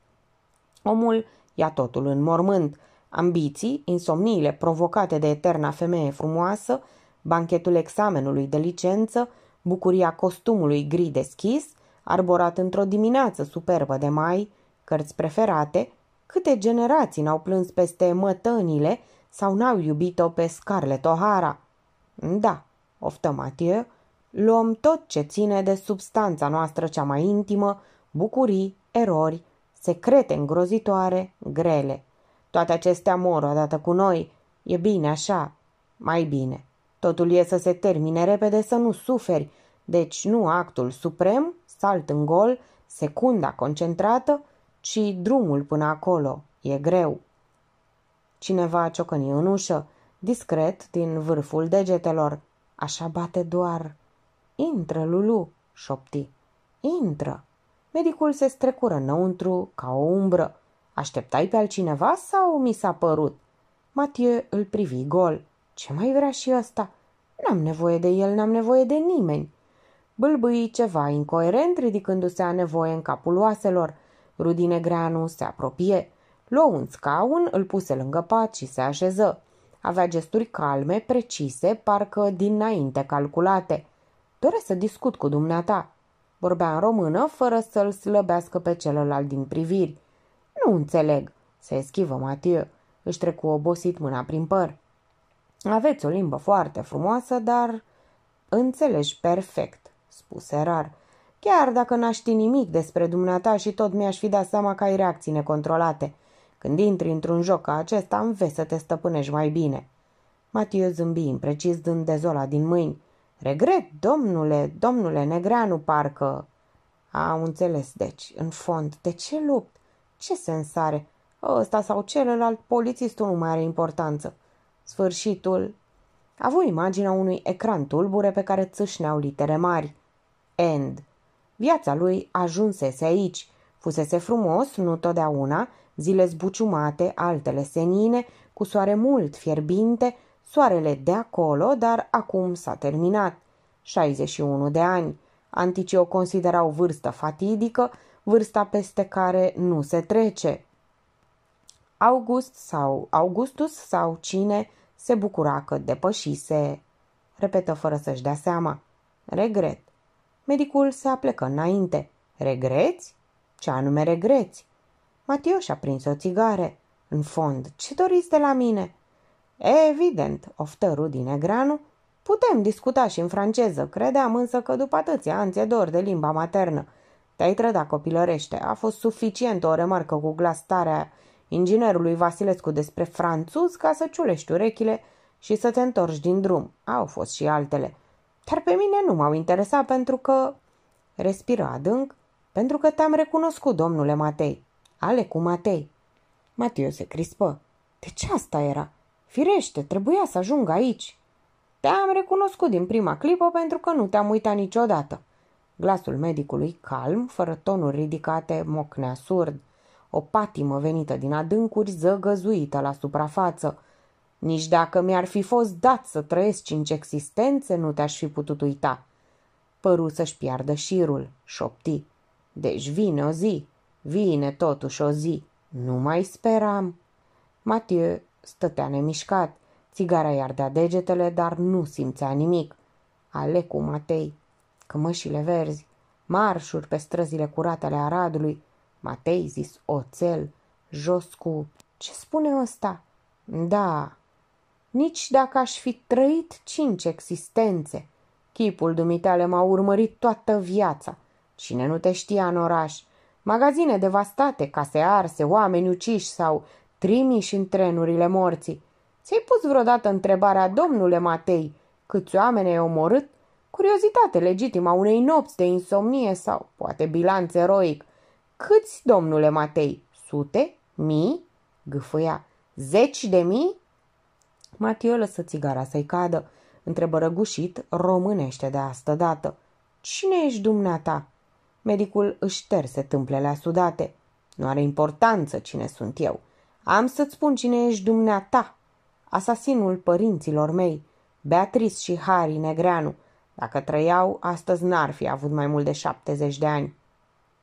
Omul ia totul în mormânt – Ambiții, insomniile provocate de eterna femeie frumoasă, banchetul examenului de licență, bucuria costumului gri deschis, arborat într-o dimineață superbă de mai, cărți preferate, câte generații n-au plâns peste mătănile sau n-au iubit-o pe Scarlett O'Hara. Da, oftă Mathieu, luăm tot ce ține de substanța noastră cea mai intimă, bucurii, erori, secrete îngrozitoare, grele. Toate acestea mor odată cu noi. E bine așa. Mai bine. Totul e să se termine repede, să nu suferi. Deci nu actul suprem, salt în gol, secunda concentrată, ci drumul până acolo. E greu. Cineva ciocăni în ușă, discret, din vârful degetelor. Așa bate doar. Intră, Lulu, șopti. Intră. Medicul se strecură înăuntru ca o umbră. Așteptai pe altcineva sau mi s-a părut? Mathieu îl privi gol. Ce mai vrea și ăsta? N-am nevoie de el, n-am nevoie de nimeni. Bâlbâi ceva incoerent, ridicându-se a nevoie în capul oaselor. Rudine Greanu se apropie. Luă un scaun, îl puse lângă pat și se așeză. Avea gesturi calme, precise, parcă dinainte calculate. Doresc să discut cu dumneata. Vorbea în română, fără să-l slăbească pe celălalt din priviri. Nu înțeleg!" Se eschivă Matiu. Își trecu obosit mâna prin păr. Aveți o limbă foarte frumoasă, dar înțelegi perfect, spuse rar. Chiar dacă n-aș ști nimic despre dumneata și tot mi-aș fi dat seama că ai reacții necontrolate. Când intri într-un joc ca acesta, înveți să te stăpânești mai bine. Matiu zâmbi imprecis dând dezola din mâini. Regret, domnule, domnule Negreanu, parcă... A înțeles, deci, în fond, de ce lupt? Ce sens are? Ăsta sau celălalt, polițistul nu mai are importanță. Sfârșitul. A avut imaginea unui ecran tulbure pe care țâșneau litere mari. End. Viața lui ajunsese aici. Fusese frumos, nu totdeauna, zile zbuciumate, altele senine, cu soare mult fierbinte, soarele de acolo, dar acum s-a terminat. 61 de ani. Anticii o considerau vârstă fatidică, vârsta peste care nu se trece. August sau Augustus sau cine se bucura că depășise, repetă fără să-și dea seama. Regret. Medicul se aplecă înainte. Regreți? Ce anume regreți? Matiu și-a prins o țigare. În fond, ce doriți de la mine? Evident, oftă din Negranu. putem discuta și în franceză, credeam însă că după atâția ani dor de limba maternă. Te-ai trădat copilărește. A fost suficient o remarcă cu glas tare inginerului Vasilescu despre franțuz ca să ciulești urechile și să te întorci din drum. Au fost și altele. Dar pe mine nu m-au interesat pentru că... Respiră adânc, pentru că te-am recunoscut, domnule Matei. Ale cu Matei. Matiu se crispă. De ce asta era? Firește, trebuia să ajung aici. Te-am recunoscut din prima clipă pentru că nu te-am uitat niciodată. Glasul medicului calm, fără tonuri ridicate, mocnea surd. O patimă venită din adâncuri zăgăzuită la suprafață. Nici dacă mi-ar fi fost dat să trăiesc cinci existențe, nu te-aș fi putut uita. Păru să-și piardă șirul, șopti. Deci vine o zi, vine totuși o zi. Nu mai speram. Mathieu stătea nemișcat. Țigara i-ardea degetele, dar nu simțea nimic. Ale cu Matei, cămășile verzi, marșuri pe străzile curate ale Aradului, Matei zis oțel, jos cu... Ce spune ăsta? Da, nici dacă aș fi trăit cinci existențe, chipul dumitale m-a urmărit toată viața. Cine nu te știa în oraș? Magazine devastate, case arse, oameni uciși sau trimiși în trenurile morții. Ți-ai pus vreodată întrebarea, domnule Matei, câți oameni ai omorât curiozitate legitimă a unei nopți de insomnie sau poate bilanț eroic. Câți, domnule Matei? Sute? Mii? Gâfâia. Zeci de mii? Matiu lăsă țigara să-i cadă. Întrebă răgușit, românește de asta dată. Cine ești dumneata? Medicul își șterse tâmplele asudate. Nu are importanță cine sunt eu. Am să-ți spun cine ești dumneata. Asasinul părinților mei, Beatrice și Harry Negreanu, dacă trăiau, astăzi n-ar fi avut mai mult de 70 de ani.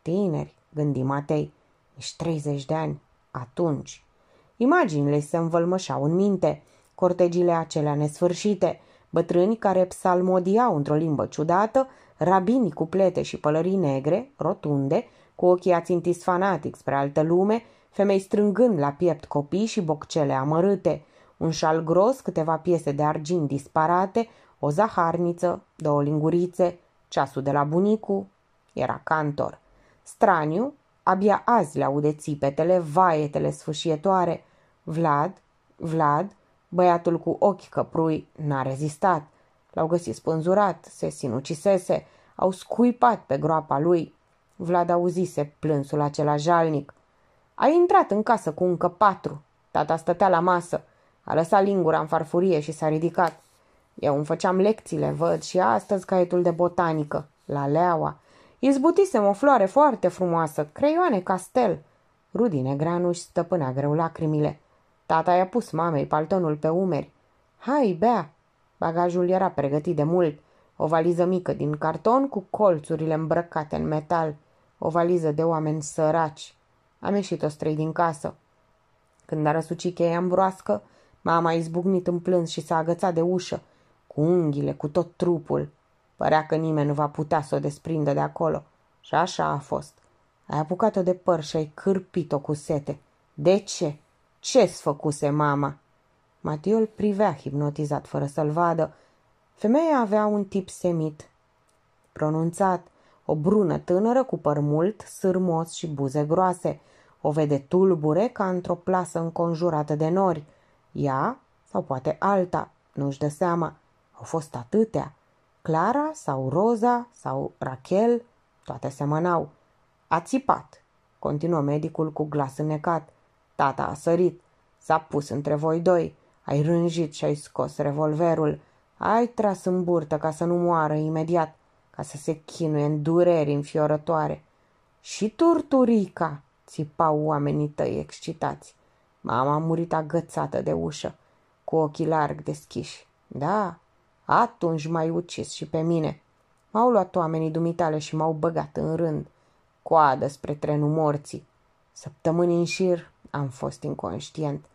Tineri, gândi Matei, ești 30 de ani, atunci. Imaginile se învălmășau în minte, cortegile acelea nesfârșite, bătrâni care psalmodiau într-o limbă ciudată, rabinii cu plete și pălării negre, rotunde, cu ochii ațintiți fanatic spre altă lume, femei strângând la piept copii și boccele amărâte, un șal gros, câteva piese de argint disparate, o zaharniță, două lingurițe, ceasul de la bunicu, era cantor. Straniu, abia azi le aude țipetele, vaietele sfâșietoare. Vlad, Vlad, băiatul cu ochi căprui, n-a rezistat. L-au găsit spânzurat, se sinucisese, au scuipat pe groapa lui. Vlad auzise plânsul acela jalnic. A intrat în casă cu încă patru. Tata stătea la masă. A lăsat lingura în farfurie și s-a ridicat. Eu îmi făceam lecțiile, văd și astăzi caietul de botanică, la leaua. Izbutisem o floare foarte frumoasă, creioane castel. Rudi Negreanu își stăpânea greu lacrimile. Tata i-a pus mamei paltonul pe umeri. Hai, bea! Bagajul era pregătit de mult. O valiză mică din carton cu colțurile îmbrăcate în metal. O valiză de oameni săraci. Am ieșit o străi din casă. Când a răsucit cheia îmbroască, mama a izbucnit în plâns și s-a agățat de ușă cu unghiile, cu tot trupul. Părea că nimeni nu va putea să o desprindă de acolo. Și așa a fost. Ai apucat-o de păr și ai cârpit-o cu sete. De ce? Ce-ți făcuse mama?" Matiol privea hipnotizat fără să-l vadă. Femeia avea un tip semit. Pronunțat, o brună tânără cu păr mult, sârmos și buze groase. O vede tulbure ca într-o plasă înconjurată de nori. Ea, sau poate alta, nu-și dă seama, au fost atâtea. Clara sau Roza sau Rachel, toate semănau. A țipat, continuă medicul cu glas înnecat. Tata a sărit, s-a pus între voi doi, ai rânjit și ai scos revolverul, ai tras în burtă ca să nu moară imediat, ca să se chinuie în dureri înfiorătoare. Și turturica, țipau oamenii tăi excitați. Mama a murit agățată de ușă, cu ochii larg deschiși. Da, atunci m-ai ucis și pe mine. M-au luat oamenii dumitale și m-au băgat în rând. Coadă spre trenul morții. Săptămâni în șir am fost inconștient.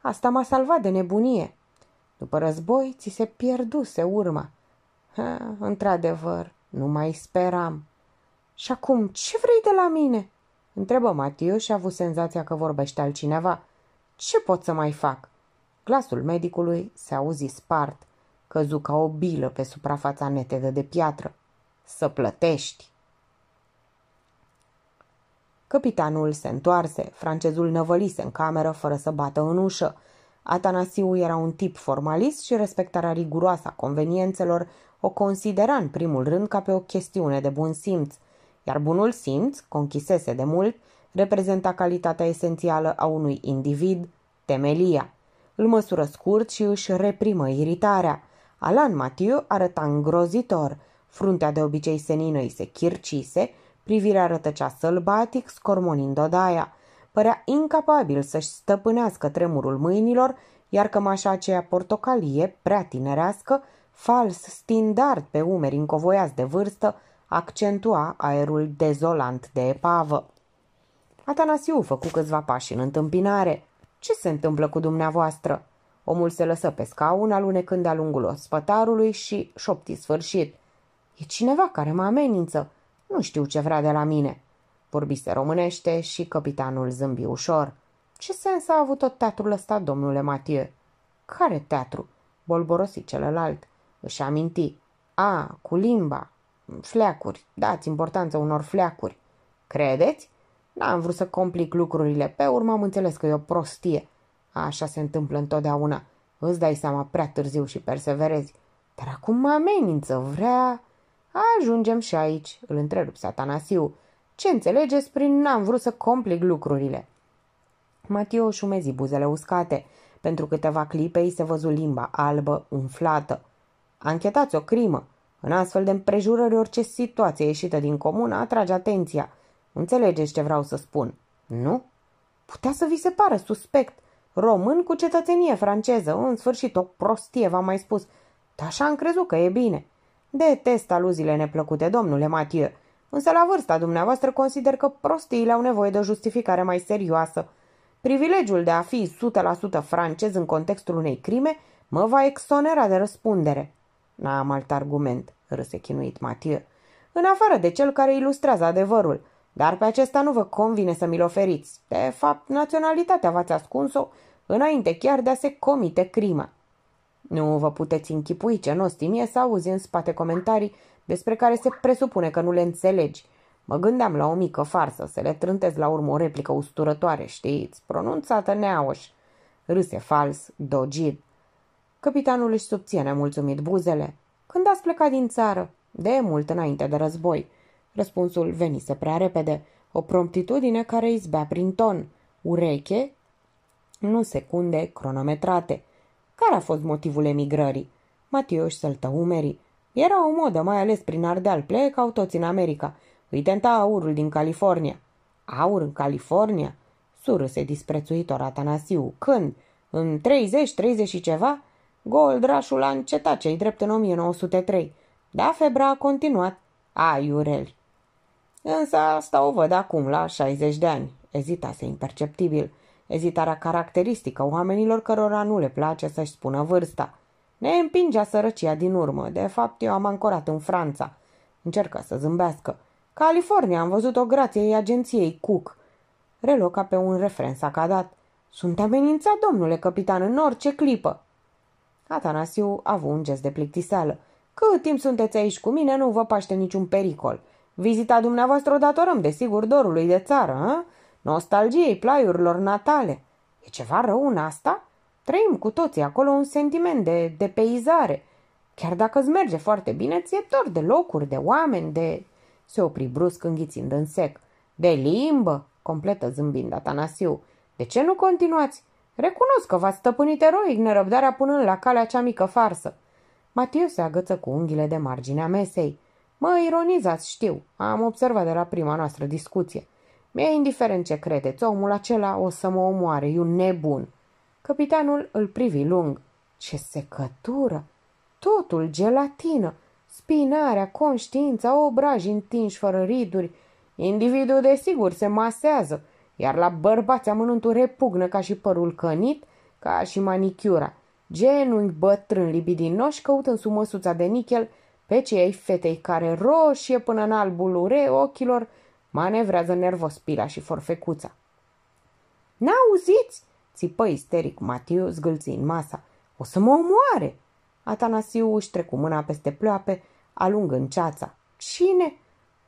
Asta m-a salvat de nebunie. După război, ți se pierduse urma. Ha, într-adevăr, nu mai speram. Și acum, ce vrei de la mine?" Întrebă Matiu și a avut senzația că vorbește altcineva. Ce pot să mai fac?" Glasul medicului se auzi spart căzu ca o bilă pe suprafața netedă de piatră. Să plătești! Capitanul se întoarse, francezul năvălise în cameră fără să bată în ușă. Atanasiu era un tip formalist și respectarea riguroasă a conveniențelor o considera în primul rând ca pe o chestiune de bun simț, iar bunul simț, conchisese de mult, reprezenta calitatea esențială a unui individ, temelia. Îl măsură scurt și își reprimă iritarea. Alan Matiu arăta îngrozitor. Fruntea de obicei seninoi se chircise, privirea rătăcea sălbatic, scormonind odaia. Părea incapabil să-și stăpânească tremurul mâinilor, iar cămașa aceea portocalie, prea tinerească, fals stindard pe umeri încovoiați de vârstă, accentua aerul dezolant de epavă. Atanasiu făcu câțiva pași în întâmpinare. Ce se întâmplă cu dumneavoastră?" Omul se lăsă pe scaun, alunecând de-a lungul ospătarului și șopti sfârșit. E cineva care mă amenință. Nu știu ce vrea de la mine. Vorbise românește și capitanul zâmbi ușor. Ce sens a avut tot teatrul ăsta, domnule Mathieu? Care teatru? Bolborosi celălalt. Își aminti. A, cu limba. Fleacuri. Dați importanță unor fleacuri. Credeți? N-am vrut să complic lucrurile. Pe urmă am înțeles că e o prostie. Așa se întâmplă întotdeauna. Îți dai seama prea târziu și perseverezi. Dar acum mă amenință, vrea... Ajungem și aici, îl întrerup Satanasiu. Ce înțelegeți prin n-am vrut să complic lucrurile? Matiu umezi buzele uscate. Pentru câteva clipe îi se văzu limba albă, umflată. Anchetați o crimă. În astfel de împrejurări, orice situație ieșită din comună atrage atenția. Înțelegeți ce vreau să spun, nu? Putea să vi se pară suspect, Român cu cetățenie franceză, în sfârșit o prostie, v-am mai spus. Dar așa am crezut că e bine. Detest aluziile neplăcute, domnule Mathieu. Însă la vârsta dumneavoastră consider că prostiile au nevoie de o justificare mai serioasă. Privilegiul de a fi 100% francez în contextul unei crime mă va exonera de răspundere. N-am alt argument, râse chinuit Mathieu. În afară de cel care ilustrează adevărul, dar pe acesta nu vă convine să mi-l oferiți. De fapt, naționalitatea v-ați ascuns-o înainte chiar de a se comite crima. Nu vă puteți închipui ce nostimie să auzi în spate comentarii despre care se presupune că nu le înțelegi. Mă gândeam la o mică farsă, să le trântez la urmă o replică usturătoare, știți, pronunțată neauș. Râse fals, dogid. Capitanul își subține mulțumit buzele. Când ați plecat din țară? De mult înainte de război. Răspunsul venise prea repede, o promptitudine care izbea prin ton. Ureche, nu secunde cronometrate. Care a fost motivul emigrării? Matiu își săltă umerii. Era o modă, mai ales prin Ardeal, plecau toți în America. Îi tenta aurul din California. Aur în California? Surâse disprețuitor Atanasiu. Când? În 30, 30 și ceva? Goldrașul a încetat cei drept în 1903. Da, febra a continuat. Ai, ureli! Însă asta o văd acum, la 60 de ani. Ezitase imperceptibil. Ezitarea caracteristică oamenilor cărora nu le place să-și spună vârsta. Ne împingea sărăcia din urmă. De fapt, eu am ancorat în Franța. Încercă să zâmbească. California, am văzut-o grație agenției Cook. Reloca pe un refren cadat. Sunt amenințat, domnule capitan, în orice clipă. Atanasiu a avut un gest de plictiseală. Cât timp sunteți aici cu mine, nu vă paște niciun pericol. Vizita dumneavoastră o datorăm, desigur, dorului de țară, a? Ă? nostalgiei plaiurilor natale. E ceva rău în asta? Trăim cu toții acolo un sentiment de, de peizare. Chiar dacă îți merge foarte bine, ți-e dor de locuri, de oameni, de... Se opri brusc înghițind în sec. De limbă, completă zâmbind Atanasiu. De ce nu continuați? Recunosc că v-ați stăpânit eroic nerăbdarea punând la calea cea mică farsă. Matiu se agăță cu unghiile de marginea mesei. Mă ironizați, știu. Am observat de la prima noastră discuție. Mi-e indiferent ce credeți, omul acela o să mă omoare, e un nebun. Capitanul îl privi lung. Ce secătură! Totul gelatină, spinarea, conștiința, obraji întinși fără riduri. Individul desigur se masează, iar la bărbați amănuntul repugnă ca și părul cănit, ca și manicura. Genunchi bătrân libidinoși căută în sumăsuța de nichel pe fetei care, roșie până în albul ure ochilor, manevrează nervos pila și forfecuța. N-auziți?" țipă isteric Matiu, zgâlțind masa. O să mă omoare!" Atanasiu își trecu mâna peste ploape, alungând ceața. Cine?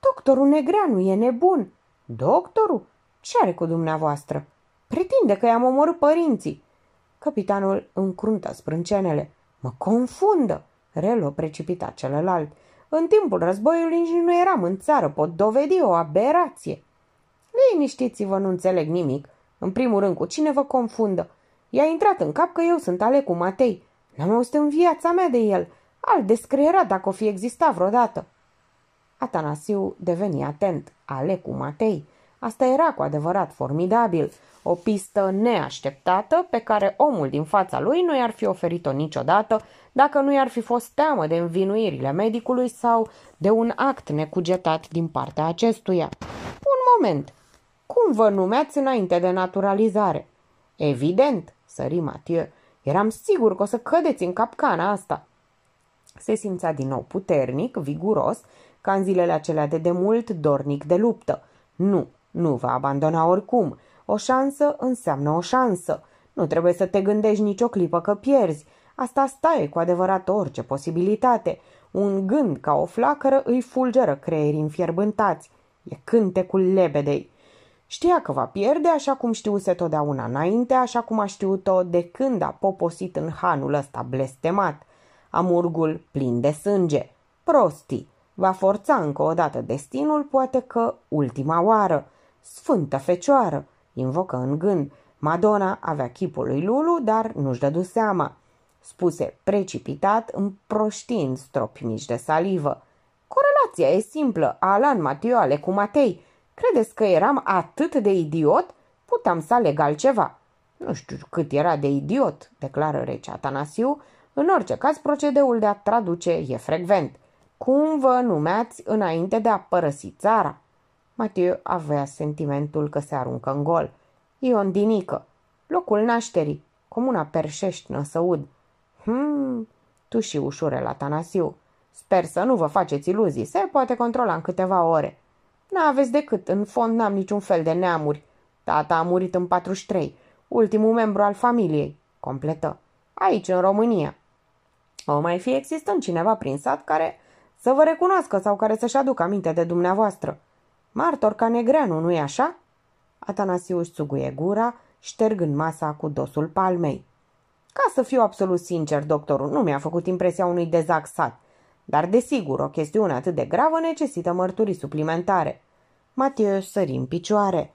Doctorul Negreanu e nebun!" Doctorul? Ce are cu dumneavoastră?" Pretinde că i-am omorât părinții!" Capitanul încruntă sprâncenele. Mă confundă! Relo precipita celălalt. În timpul războiului nici nu eram în țară, pot dovedi o aberație. Liniștiți-vă, nu înțeleg nimic. În primul rând, cu cine vă confundă? I-a intrat în cap că eu sunt ale cu Matei. N-am auzit în viața mea de el. Al descreiera dacă o fi existat vreodată. Atanasiu deveni atent. Ale cu Matei. Asta era cu adevărat formidabil o pistă neașteptată pe care omul din fața lui nu i-ar fi oferit-o niciodată dacă nu i-ar fi fost teamă de învinuirile medicului sau de un act necugetat din partea acestuia. Un moment! Cum vă numeați înainte de naturalizare? Evident, sări Mathieu, eram sigur că o să cădeți în capcana asta. Se simțea din nou puternic, viguros, ca în zilele acelea de demult, dornic de luptă. Nu, nu va abandona oricum – o șansă înseamnă o șansă. Nu trebuie să te gândești nicio clipă că pierzi. Asta staie cu adevărat orice posibilitate. Un gând ca o flacără îi fulgeră creierii înfierbântați. E cântecul lebedei. Știa că va pierde așa cum știuse totdeauna înainte, așa cum a știut-o de când a poposit în hanul ăsta blestemat. Amurgul plin de sânge. prosti Va forța încă o dată destinul, poate că ultima oară. Sfântă fecioară! invocă în gând. Madonna avea chipul lui Lulu, dar nu-și dădu seama. Spuse precipitat, împroștind stropi mici de salivă. Corelația e simplă, Alan Matioale cu Matei. Credeți că eram atât de idiot? Puteam să aleg altceva. Nu știu cât era de idiot, declară rece Atanasiu. În orice caz, procedeul de a traduce e frecvent. Cum vă numeați înainte de a părăsi țara? Mathieu avea sentimentul că se aruncă în gol. Ion dinică, locul nașterii, comuna Perșești, Năsăud. Hmm, tu și ușure la Tanasiu. Sper să nu vă faceți iluzii, se poate controla în câteva ore. N-aveți decât, în fond n-am niciun fel de neamuri. Tata a murit în 43, ultimul membru al familiei, completă. Aici, în România. O mai fi existând cineva prin sat care să vă recunoască sau care să-și aducă aminte de dumneavoastră. Martor ca negreanu, nu-i așa?" Atanasiu își țuguie gura, ștergând masa cu dosul palmei. Ca să fiu absolut sincer, doctorul nu mi-a făcut impresia unui dezaxat, dar desigur, o chestiune atât de gravă necesită mărturii suplimentare. Mathieu sări în picioare.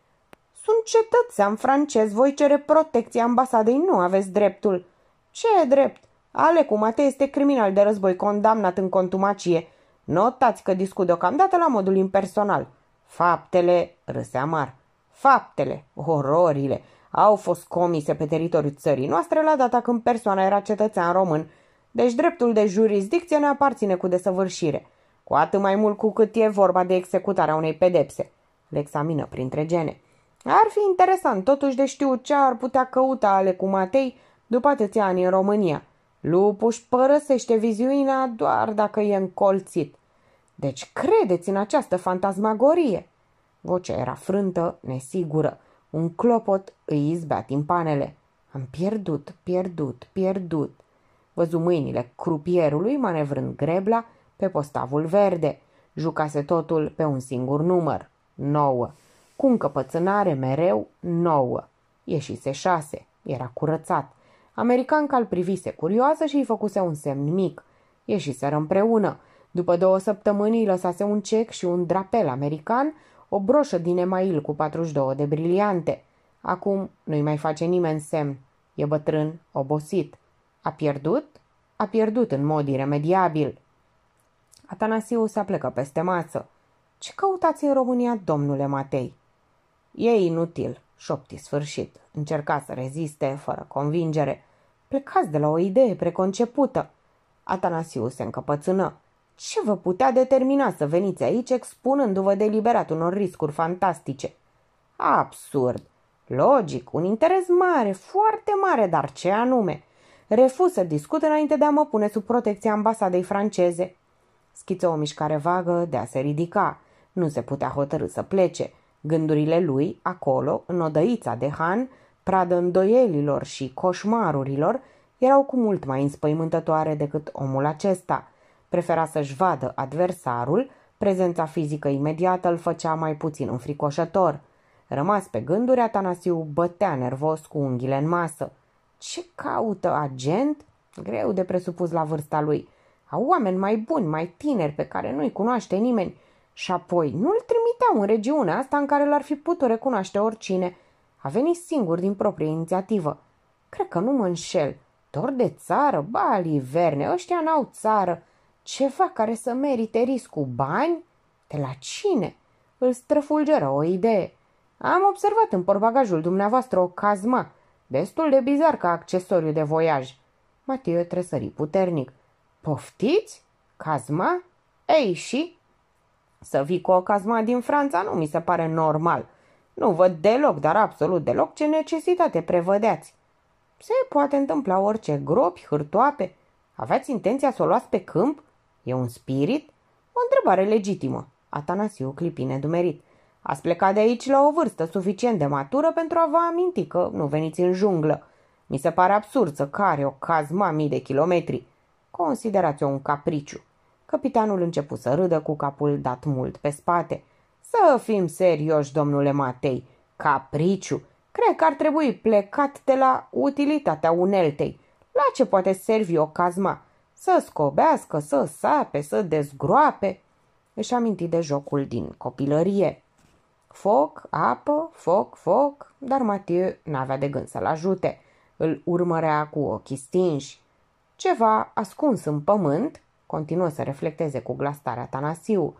Sunt cetățean francez, voi cere protecția ambasadei, nu aveți dreptul. Ce e drept? Ale cu Mate este criminal de război condamnat în contumacie. Notați că discut deocamdată la modul impersonal. Faptele, râsea Mar, faptele, ororile, au fost comise pe teritoriul țării noastre la data când persoana era cetățean român, deci dreptul de jurisdicție ne aparține cu desăvârșire, cu atât mai mult cu cât e vorba de executarea unei pedepse. Le examină printre gene. Ar fi interesant totuși de știu ce ar putea căuta ale cu Matei după atâția ani în România. Lupuș părăsește viziunea doar dacă e încolțit. Deci credeți în această fantasmagorie!" Vocea era frântă, nesigură. Un clopot îi izbea timpanele. Am pierdut, pierdut, pierdut. Văzu mâinile crupierului manevrând grebla pe postavul verde. Jucase totul pe un singur număr. Nouă. Cu încăpățânare mereu nouă. Ieșise șase. Era curățat. Americanca îl privise curioasă și îi făcuse un semn mic. Ieșiseră împreună. După două săptămâni îi lăsase un cec și un drapel american, o broșă din email cu 42 de briliante. Acum nu-i mai face nimeni semn. E bătrân, obosit. A pierdut? A pierdut în mod iremediabil. Atanasiu se plecat peste masă. Ce căutați în România, domnule Matei? E inutil, șopti sfârșit. Încerca să reziste, fără convingere. Plecați de la o idee preconcepută. Atanasiu se încăpățână. Ce vă putea determina să veniți aici expunându-vă deliberat unor riscuri fantastice? Absurd! Logic, un interes mare, foarte mare, dar ce anume? Refuz să discut înainte de a mă pune sub protecția ambasadei franceze. Schiță o mișcare vagă de a se ridica. Nu se putea hotărâ să plece. Gândurile lui, acolo, în odăița de Han, pradă îndoielilor și coșmarurilor, erau cu mult mai înspăimântătoare decât omul acesta – prefera să-și vadă adversarul, prezența fizică imediată îl făcea mai puțin înfricoșător. Rămas pe gânduri, Atanasiu bătea nervos cu unghiile în masă. Ce caută agent? Greu de presupus la vârsta lui. Au oameni mai buni, mai tineri, pe care nu-i cunoaște nimeni. Și apoi, nu-l trimiteau în regiunea asta în care l-ar fi putut recunoaște oricine. A venit singur din proprie inițiativă. Cred că nu mă înșel. Dor de țară? Ba, liverne, ăștia n-au țară. Ceva care să merite riscul bani? De la cine? Îl străfulgeră o idee. Am observat în porbagajul dumneavoastră o cazma, destul de bizar ca accesoriu de voiaj. Matiu tresări puternic. Poftiți? Cazma? Ei și? Să vii cu o cazma din Franța nu mi se pare normal. Nu văd deloc, dar absolut deloc, ce necesitate prevădeați. Se poate întâmpla orice gropi, hârtoape. Aveți intenția să o luați pe câmp? E un spirit? O întrebare legitimă. Atanasiu clipi nedumerit. Ați plecat de aici la o vârstă suficient de matură pentru a vă aminti că nu veniți în junglă. Mi se pare absurd să care o cazma mii de kilometri. Considerați-o un capriciu. Capitanul începu să râdă cu capul dat mult pe spate. Să fim serioși, domnule Matei. Capriciu? Cred că ar trebui plecat de la utilitatea uneltei. La ce poate servi o cazma? Să scobească, să sape, să dezgroape. Își aminti de jocul din copilărie. Foc, apă, foc, foc, dar Matiu n-avea de gând să-l ajute. Îl urmărea cu ochii stinși. Ceva ascuns în pământ, continuă să reflecteze cu glastarea Tanasiu.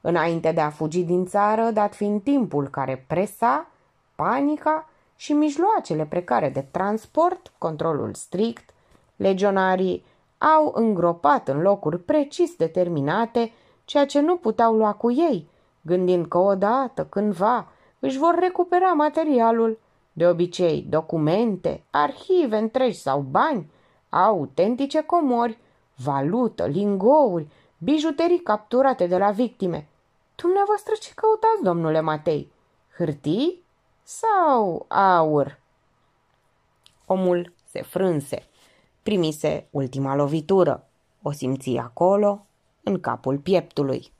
Înainte de a fugi din țară, dat fiind timpul care presa, panica și mijloacele precare de transport, controlul strict, legionarii au îngropat în locuri precis determinate ceea ce nu puteau lua cu ei, gândind că odată, cândva, își vor recupera materialul. De obicei, documente, arhive întregi sau bani, autentice comori, valută, lingouri, bijuterii capturate de la victime. Dumneavoastră ce căutați, domnule Matei? Hârtii sau aur? Omul se frânse primise ultima lovitură. O simți acolo, în capul pieptului.